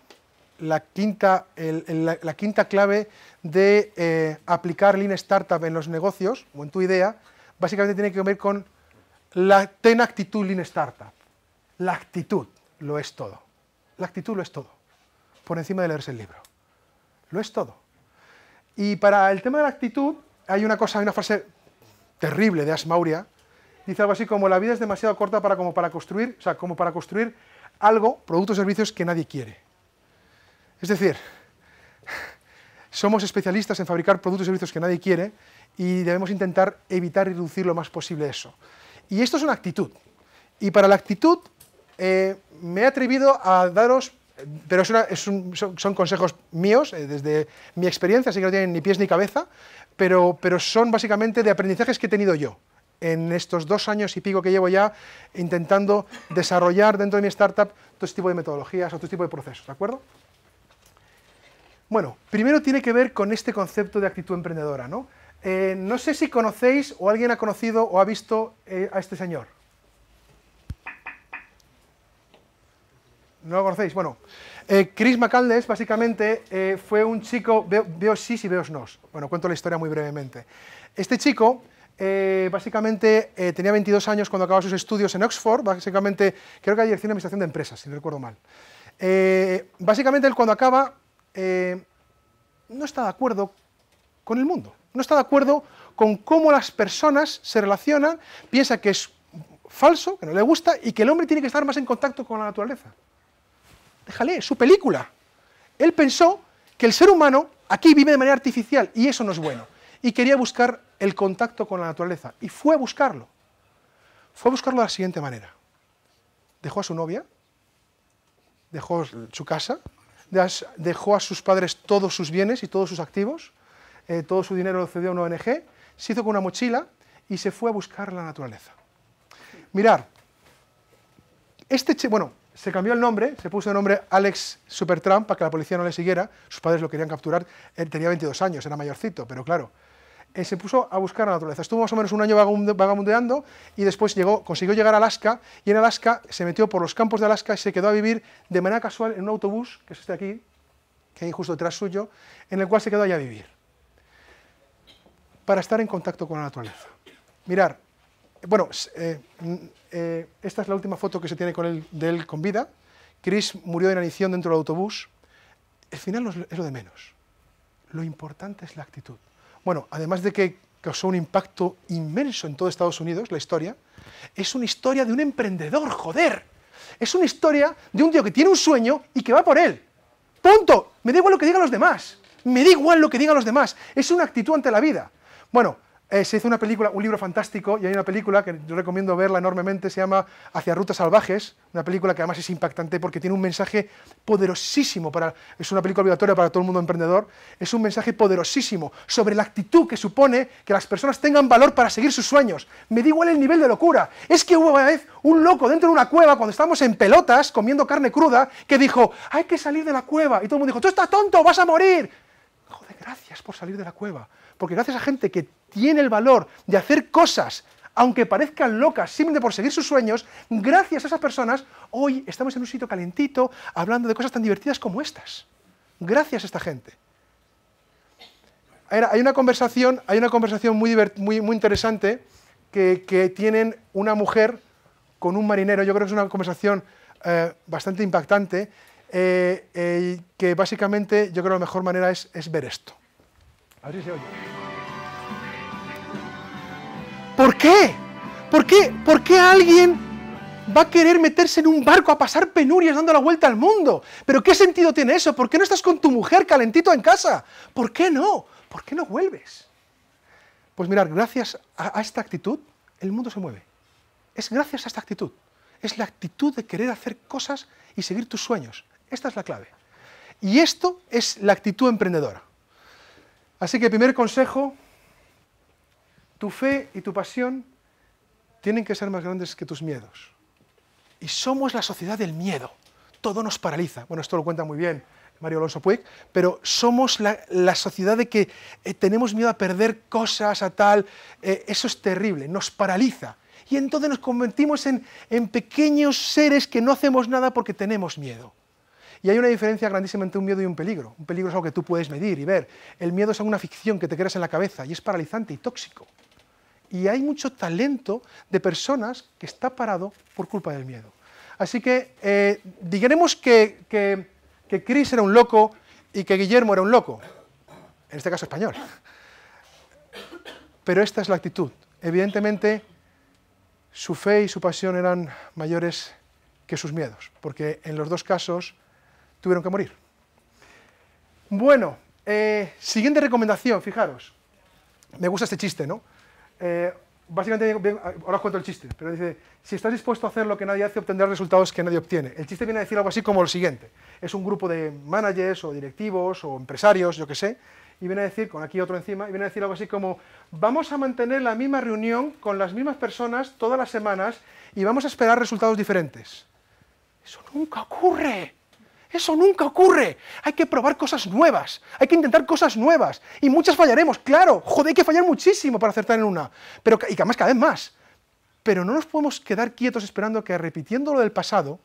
la quinta, la, quinta clave de eh, aplicar Lean Startup en los negocios o en tu idea, básicamente tiene que ver con la ten actitud Lean Startup. La actitud lo es todo. La actitud lo es todo. Por encima de leerse el libro. Lo es todo. Y para el tema de la actitud, hay una cosa, hay una frase terrible de Asmauria. Dice algo así como la vida es demasiado corta para como para construir, o sea, como para construir algo, productos o servicios que nadie quiere. Es decir, somos especialistas en fabricar productos y servicios que nadie quiere y debemos intentar evitar y reducir lo más posible eso. Y esto es una actitud. Y para la actitud eh, me he atrevido a daros, pero son, consejos míos, eh, desde mi experiencia, así que no tienen ni pies ni cabeza, pero, son básicamente de aprendizajes que he tenido yo en estos dos años y pico que llevo ya intentando desarrollar dentro de mi startup todo este tipo de metodologías, todo este tipo de procesos, ¿de acuerdo? Bueno, primero tiene que ver con este concepto de actitud emprendedora, ¿no? Eh, sé si conocéis o alguien ha conocido o ha visto a este señor. ¿No lo conocéis? Bueno, eh, Chris McCandless básicamente eh, fue un chico, veo, sí, y veo no. Bueno, cuento la historia muy brevemente. Este chico eh, básicamente tenía 22 años cuando acababa sus estudios en Oxford, básicamente creo que era dirección de administración de empresas, si no recuerdo mal. básicamente él cuando acaba no está de acuerdo con el mundo, no está de acuerdo con cómo las personas se relacionan, piensa que es falso, que no le gusta y que el hombre tiene que estar más en contacto con la naturaleza déjale, su película. Él pensó que el ser humano aquí vive de manera artificial y eso no es bueno. Y quería buscar el contacto con la naturaleza y fue a buscarlo. Fue a buscarlo de la siguiente manera. Dejó a su novia, dejó su casa, dejó a sus padres todos sus bienes y todos sus activos, eh, todo su dinero lo cedió a una ONG, se hizo con una mochila y se fue a buscar la naturaleza. Mirar, este, bueno, se cambió el nombre, se puso el nombre Alex Supertramp para que la policía no le siguiera, sus padres lo querían capturar, él tenía 22 años, era mayorcito, pero claro, se puso a buscar la naturaleza. Estuvo más o menos un año vagabundeando y después llegó, consiguió llegar a Alaska y en Alaska se metió por los campos de Alaska y se quedó a vivir de manera casual en un autobús, que es este aquí, que hay justo detrás suyo, en el cual se quedó allá a vivir, para estar en contacto con la naturaleza. Mirar, bueno, eh, eh, esta es la última foto que se tiene con él, de él con vida. Chris murió de inanición dentro del autobús. El final es lo de menos. Lo importante es la actitud. Bueno, además de que causó un impacto inmenso en todo Estados Unidos, la historia, es una historia de un emprendedor, joder. Es una historia de un tío que tiene un sueño y que va por él. Punto. Me da igual lo que digan los demás. Me da igual lo que digan los demás. Es una actitud ante la vida. Bueno, eh, se hizo una película, un libro fantástico, y hay una película que yo recomiendo verla enormemente, se llama Hacia Rutas Salvajes, una película que además es impactante porque tiene un mensaje poderosísimo, para, es una película obligatoria para todo el mundo emprendedor, es un mensaje poderosísimo sobre la actitud que supone que las personas tengan valor para seguir sus sueños. Me da igual el nivel de locura. Es que hubo una vez un loco dentro de una cueva, cuando estábamos en pelotas, comiendo carne cruda, que dijo, hay que salir de la cueva, y todo el mundo dijo, tú estás tonto, vas a morir gracias por salir de la cueva, porque gracias a gente que tiene el valor de hacer cosas, aunque parezcan locas, simplemente por seguir sus sueños, gracias a esas personas, hoy estamos en un sitio calentito hablando de cosas tan divertidas como estas. Gracias a esta gente. hay, una conversación, hay una conversación muy, muy, muy interesante que, tienen una mujer con un marinero, yo creo que es una conversación eh, bastante impactante, eh, que básicamente yo creo que la mejor manera es, ver esto. A ¿Por qué? ¿Por qué? alguien va a querer meterse en un barco a pasar penurias dando la vuelta al mundo? ¿Pero qué sentido tiene eso? ¿Por qué no estás con tu mujer calentito en casa? ¿Por qué no? ¿Por qué no vuelves? Pues mirar, gracias a esta actitud, el mundo se mueve. Es gracias a esta actitud. Es la actitud de querer hacer cosas y seguir tus sueños. Esta es la clave. Y esto es la actitud emprendedora. Así que primer consejo, tu fe y tu pasión tienen que ser más grandes que tus miedos. Y somos la sociedad del miedo. Todo nos paraliza. Bueno, esto lo cuenta muy bien Mario Alonso Puig, pero somos la, sociedad de que eh, tenemos miedo a perder cosas, a tal. Eh, eso es terrible, nos paraliza. Y entonces nos convertimos en pequeños seres que no hacemos nada porque tenemos miedo. Y hay una diferencia grandísima entre un miedo y un peligro. Un peligro es algo que tú puedes medir y ver. El miedo es una ficción que te creas en la cabeza y es paralizante y tóxico. Y hay mucho talento de personas que está parado por culpa del miedo. Así que eh, que, que, que Chris era un loco y que Guillermo era un loco, en este caso español. Pero esta es la actitud. Evidentemente, su fe y su pasión eran mayores que sus miedos, porque en los dos casos tuvieron que morir. Bueno, eh, siguiente recomendación, fijaros. Me gusta este chiste, ¿no? Eh, básicamente, ahora os cuento el chiste, pero dice, si estás dispuesto a hacer lo que nadie hace, obtendrás resultados que nadie obtiene. El chiste viene a decir algo así como lo siguiente. Es un grupo de managers o directivos o empresarios, yo qué sé, y viene a decir, con aquí otro encima, y viene a decir algo así como, vamos a mantener la misma reunión con las mismas personas todas las semanas y vamos a esperar resultados diferentes. Eso nunca ocurre. Eso nunca ocurre. Hay que probar cosas nuevas, hay que intentar cosas nuevas. Y muchas fallaremos, claro. Joder, hay que fallar muchísimo para acertar en una. Pero, y cada vez más. Pero no nos podemos quedar quietos esperando que repitiendo lo del pasado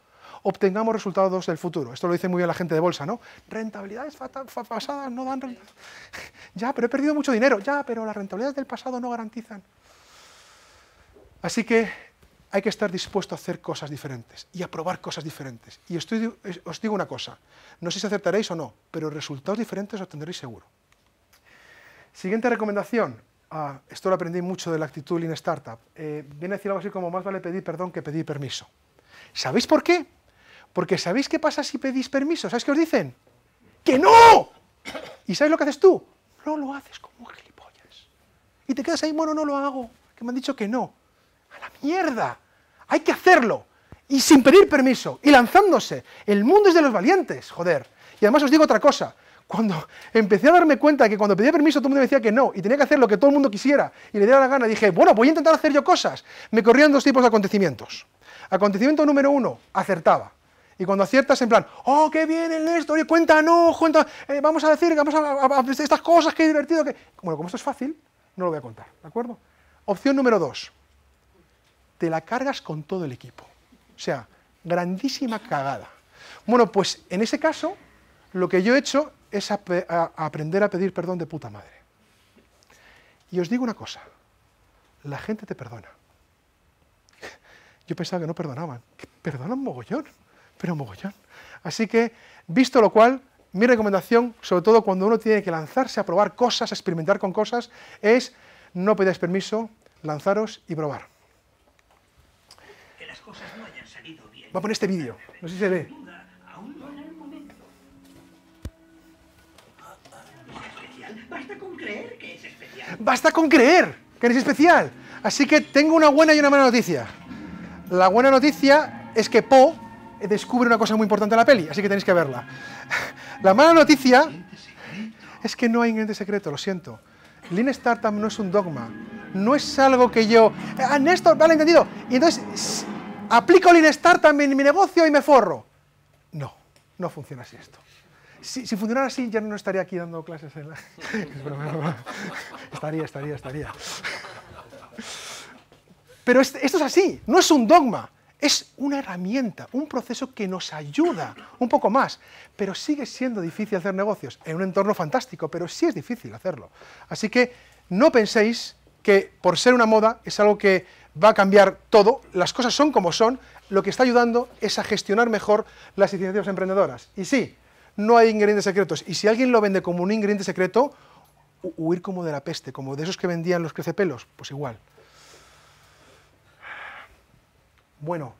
obtengamos resultados del futuro. Esto lo dice muy bien la gente de bolsa, ¿no? Rentabilidades pasadas no dan rentabilidad. *laughs* Ya, pero he perdido mucho dinero. Ya, pero las rentabilidades del pasado no garantizan. Así que hay que estar dispuesto a hacer cosas diferentes y a probar cosas diferentes. Y os digo una cosa, no sé si aceptaréis o no, pero resultados diferentes obtendréis seguro. Siguiente recomendación, ah, esto lo aprendí mucho de la actitud Lean Startup, eh, viene a decir algo así como más vale pedir perdón que pedir permiso. ¿Sabéis por qué? Porque ¿sabéis qué pasa si pedís permiso? ¿Sabéis qué os dicen? ¡Que no! ¿Y sabéis lo que haces tú? No lo haces como gilipollas. Y te quedas ahí, bueno, no lo hago, que me han dicho que no. ¡A la mierda! Hay que hacerlo. Y sin pedir permiso. Y lanzándose. El mundo es de los valientes, joder. Y además os digo otra cosa. Cuando *laughs* empecé a darme cuenta que cuando pedía permiso todo el mundo me decía que no y tenía que hacer lo que todo el mundo quisiera y le diera la gana, dije, bueno, voy a intentar hacer yo cosas. Me corrían dos tipos de acontecimientos. Acontecimiento número uno, acertaba. Y cuando aciertas, en plan, oh, qué bien el Néstor, cuéntanos, no eh, vamos a decir, vamos a, hacer estas cosas, qué divertido. Bueno, como esto es fácil, no lo voy a contar, ¿de acuerdo? Opción número dos, te la cargas con todo el equipo. O sea, grandísima cagada. Bueno, pues en ese caso, lo que yo he hecho es aprender a pedir perdón de puta madre. Y os digo una cosa, la gente te perdona. *laughs* Yo pensaba que no perdonaban. Perdona perdonan mogollón, pero mogollón. Así que, visto lo cual, mi recomendación, sobre todo cuando uno tiene que lanzarse a probar cosas, a experimentar con cosas, es no pedáis permiso, lanzaros y probar cosas no Va a poner este vídeo, no sé si se ve. Basta con creer que es especial. Basta con creer que eres especial. Así que tengo una buena y una mala noticia. La buena noticia es que Po descubre una cosa muy importante en la peli, así que tenéis que verla. La mala noticia es que no hay ningún secreto, lo siento. Lean Startup no es un dogma, no es algo que yo... Ah, Néstor, vale, entendido. Y entonces aplico Lean también en mi negocio y me forro. No, no funciona así esto. Si, si funcionara así, ya no estaría aquí dando clases en la... *laughs* estaría, estaría, estaría. Pero esto es así, no es un dogma, es una herramienta, un proceso que nos ayuda un poco más, pero sigue siendo difícil hacer negocios en un entorno fantástico, pero sí es difícil hacerlo. Así que no penséis que por ser una moda es algo que va a cambiar todo, las cosas son como son, lo que está ayudando es a gestionar mejor las iniciativas emprendedoras. Y sí, no hay ingredientes secretos. Y si alguien lo vende como un ingrediente secreto, huir como de la peste, como de esos que vendían los crecepelos, pues igual. Bueno,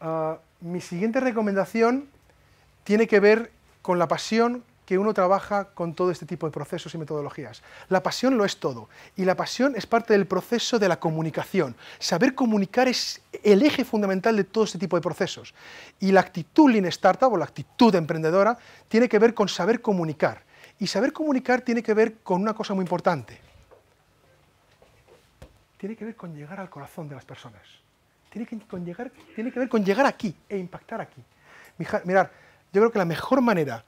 ah, mi siguiente recomendación tiene que ver con la pasión, que uno trabaja con todo este tipo de procesos y metodologías. La pasión lo es todo y la pasión es parte del proceso de la comunicación. Saber comunicar es el eje fundamental de todo este tipo de procesos y la actitud Lean Startup o la actitud emprendedora tiene que ver con saber comunicar y saber comunicar tiene que ver con una cosa muy importante. Tiene que ver con llegar al corazón de las personas. Tiene que, ver con llegar aquí e impactar aquí. Mirar, yo creo que la mejor manera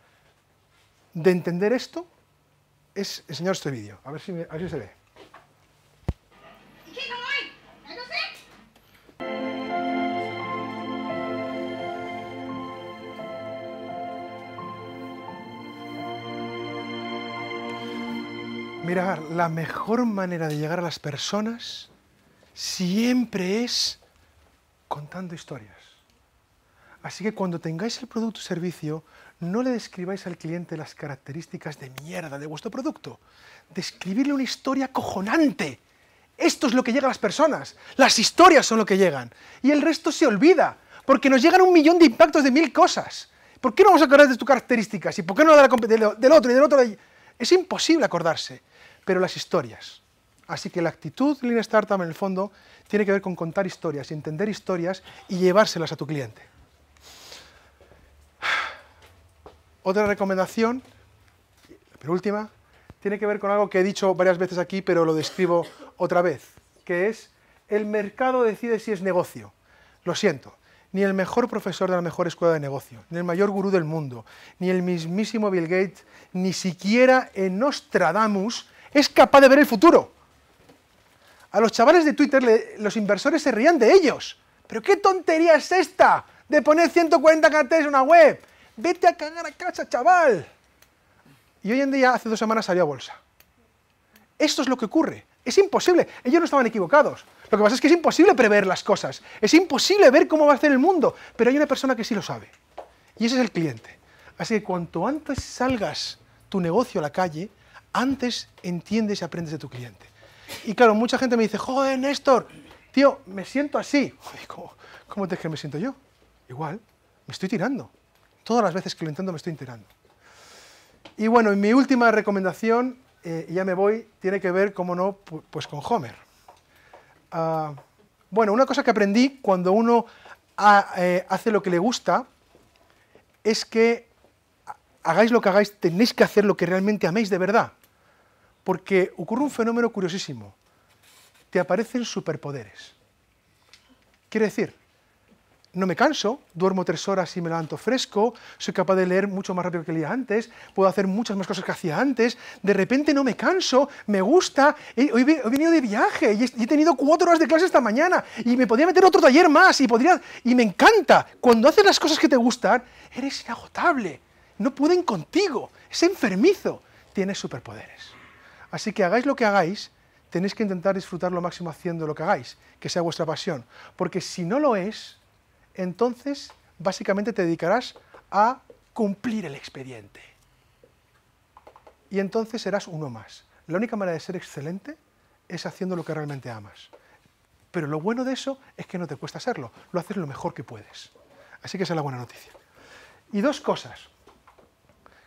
de entender esto es enseñaros este vídeo, a ver si, se ve. Mirar, la mejor manera de llegar a las personas siempre es contando historias. Así que cuando tengáis el producto o servicio, no le describáis al cliente las características de mierda de vuestro producto. Describirle una historia cojonante. Esto es lo que llega a las personas. Las historias son lo que llegan. Y el resto se olvida, porque nos llegan un millón de impactos de mil cosas. ¿Por qué no vamos a acordar de tus características? ¿Y por qué no de la, competencia? del otro y del otro? Es imposible acordarse. Pero las historias. Así que la actitud Lean Startup, en el fondo, tiene que ver con contar historias, entender historias y llevárselas a tu cliente. Otra recomendación, la última, tiene que ver con algo que he dicho varias veces aquí, pero lo describo otra vez, que es el mercado decide si es negocio. Lo siento, ni el mejor profesor de la mejor escuela de negocio, ni el mayor gurú del mundo, ni el mismísimo Bill Gates, ni siquiera en Nostradamus es capaz de ver el futuro. A los chavales de Twitter los inversores se rían de ellos. ¿Pero qué tontería es esta de poner 140 carteles en una web? vete a cagar a casa, chaval. Y hoy en día, hace dos semanas, salió bolsa. Esto es lo que ocurre. Es imposible. Ellos no estaban equivocados. Lo que pasa es que es imposible prever las cosas. Es imposible ver cómo va a ser el mundo. Pero hay una persona que sí lo sabe. Y ese es el cliente. Así que cuanto antes salgas tu negocio a la calle, antes entiendes y aprendes de tu cliente. Y claro, mucha gente me dice, joder, Néstor, tío, me siento así. Joder, ¿cómo, ¿Cómo te es que me siento yo? Igual, me estoy tirando. Todas las veces que lo intento me estoy enterando. Y bueno, mi última recomendación, eh, ya me voy, tiene que ver, como no, pues con Homer. Ah, bueno, una cosa que aprendí cuando uno eh, hace lo que le gusta es que hagáis lo que hagáis, tenéis que hacer lo que realmente améis de verdad. Porque ocurre un fenómeno curiosísimo. Te aparecen superpoderes. Quiere decir, no me canso, duermo tres horas y me levanto fresco, soy capaz de leer mucho más rápido que leía antes, puedo hacer muchas más cosas que hacía antes, de repente no me canso, me gusta, he venido de viaje y he, tenido cuatro horas de clase esta mañana y me podría meter otro taller más y podría... Y me encanta, cuando haces las cosas que te gustan, eres inagotable, no pueden contigo, es enfermizo, tienes superpoderes. Así que hagáis lo que hagáis, tenéis que intentar disfrutar lo máximo haciendo lo que hagáis, que sea vuestra pasión, porque si no lo es, entonces básicamente te dedicarás a cumplir el expediente. Y entonces serás uno más. La única manera de ser excelente es haciendo lo que realmente amas. Pero lo bueno de eso es que no te cuesta hacerlo, lo haces lo mejor que puedes. Así que esa es la buena noticia. Y dos cosas,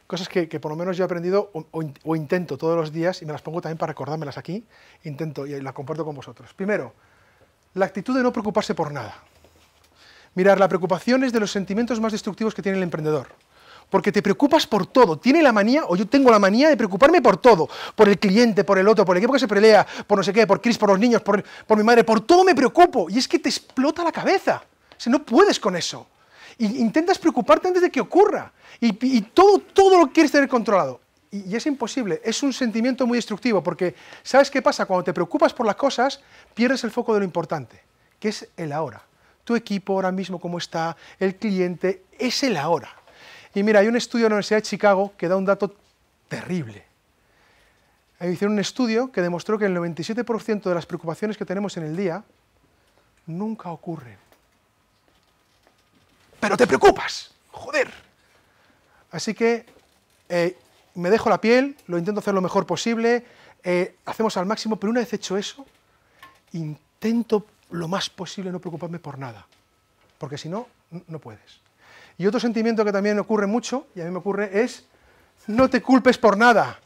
cosas que, por lo menos yo he aprendido o, o, intento todos los días y me las pongo también para recordármelas aquí, intento y las comparto con vosotros. Primero, la actitud de no preocuparse por nada. Mirar, la preocupación es de los sentimientos más destructivos que tiene el emprendedor. Porque te preocupas por todo. Tiene la manía, o yo tengo la manía de preocuparme por todo. Por el cliente, por el otro, por el equipo que se pelea, por no sé qué, por Cris, por los niños, por, mi madre. Por todo me preocupo. Y es que te explota la cabeza. no puedes con eso. intentas preocuparte antes de que ocurra. Y, todo, todo lo quieres tener controlado. y es imposible. Es un sentimiento muy destructivo. Porque, ¿sabes qué pasa? Cuando te preocupas por las cosas, pierdes el foco de lo importante, que es el ahora tu equipo ahora mismo, cómo está el cliente, es el ahora. Y mira, hay un estudio en la Universidad de Chicago que da un dato terrible. Eh, hicieron un estudio que demostró que el 97% de las preocupaciones que tenemos en el día nunca ocurren. Pero te preocupas, joder. Así que eh, me dejo la piel, lo intento hacer lo mejor posible, eh, hacemos al máximo, pero una vez hecho eso, intento lo más posible no preocuparme por nada, porque si no, no puedes. Y otro sentimiento que también ocurre mucho, y a mí me ocurre, es no te culpes por nada.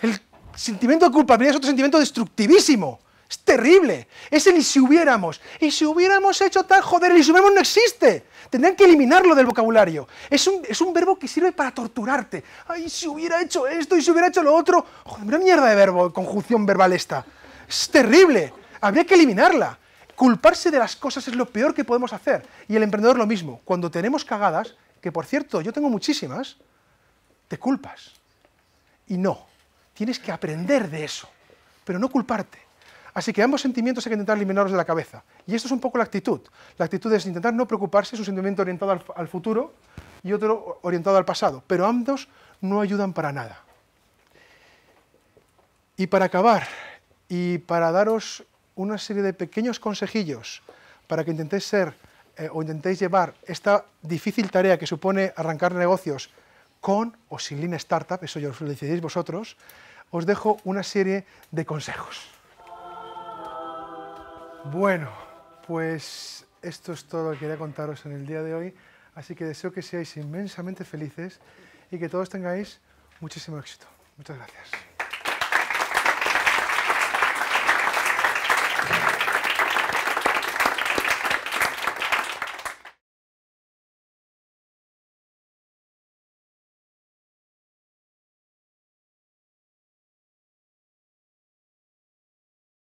El sentimiento de culpabilidad es otro sentimiento destructivísimo. Es terrible. Es el y si hubiéramos. Y si hubiéramos hecho tal, joder, el y si hubiéramos no existe. Tendrían que eliminarlo del vocabulario. Es un, verbo que sirve para torturarte. Ay, si hubiera hecho esto, y si hubiera hecho lo otro. Joder, una mierda de verbo, conjunción verbal esta. Es terrible. Habría que eliminarla. Culparse de las cosas es lo peor que podemos hacer. Y el emprendedor lo mismo. Cuando tenemos cagadas, que por cierto, yo tengo muchísimas, te culpas. Y no, tienes que aprender de eso, pero no culparte. Así que ambos sentimientos hay que intentar eliminarlos de la cabeza. Y esto es un poco la actitud. La actitud es intentar no preocuparse, es un sentimiento orientado al, al futuro y otro orientado al pasado. Pero ambos no ayudan para nada. Y para acabar, y para daros una serie de pequeños consejillos para que intentéis ser eh, o intentéis llevar esta difícil tarea que supone arrancar negocios con o sin Lean Startup, eso ya os lo decidís vosotros, os dejo una serie de consejos. Bueno, pues esto es todo lo que quería contaros en el día de hoy, así que deseo que seáis inmensamente felices y que todos tengáis muchísimo éxito. Muchas gracias.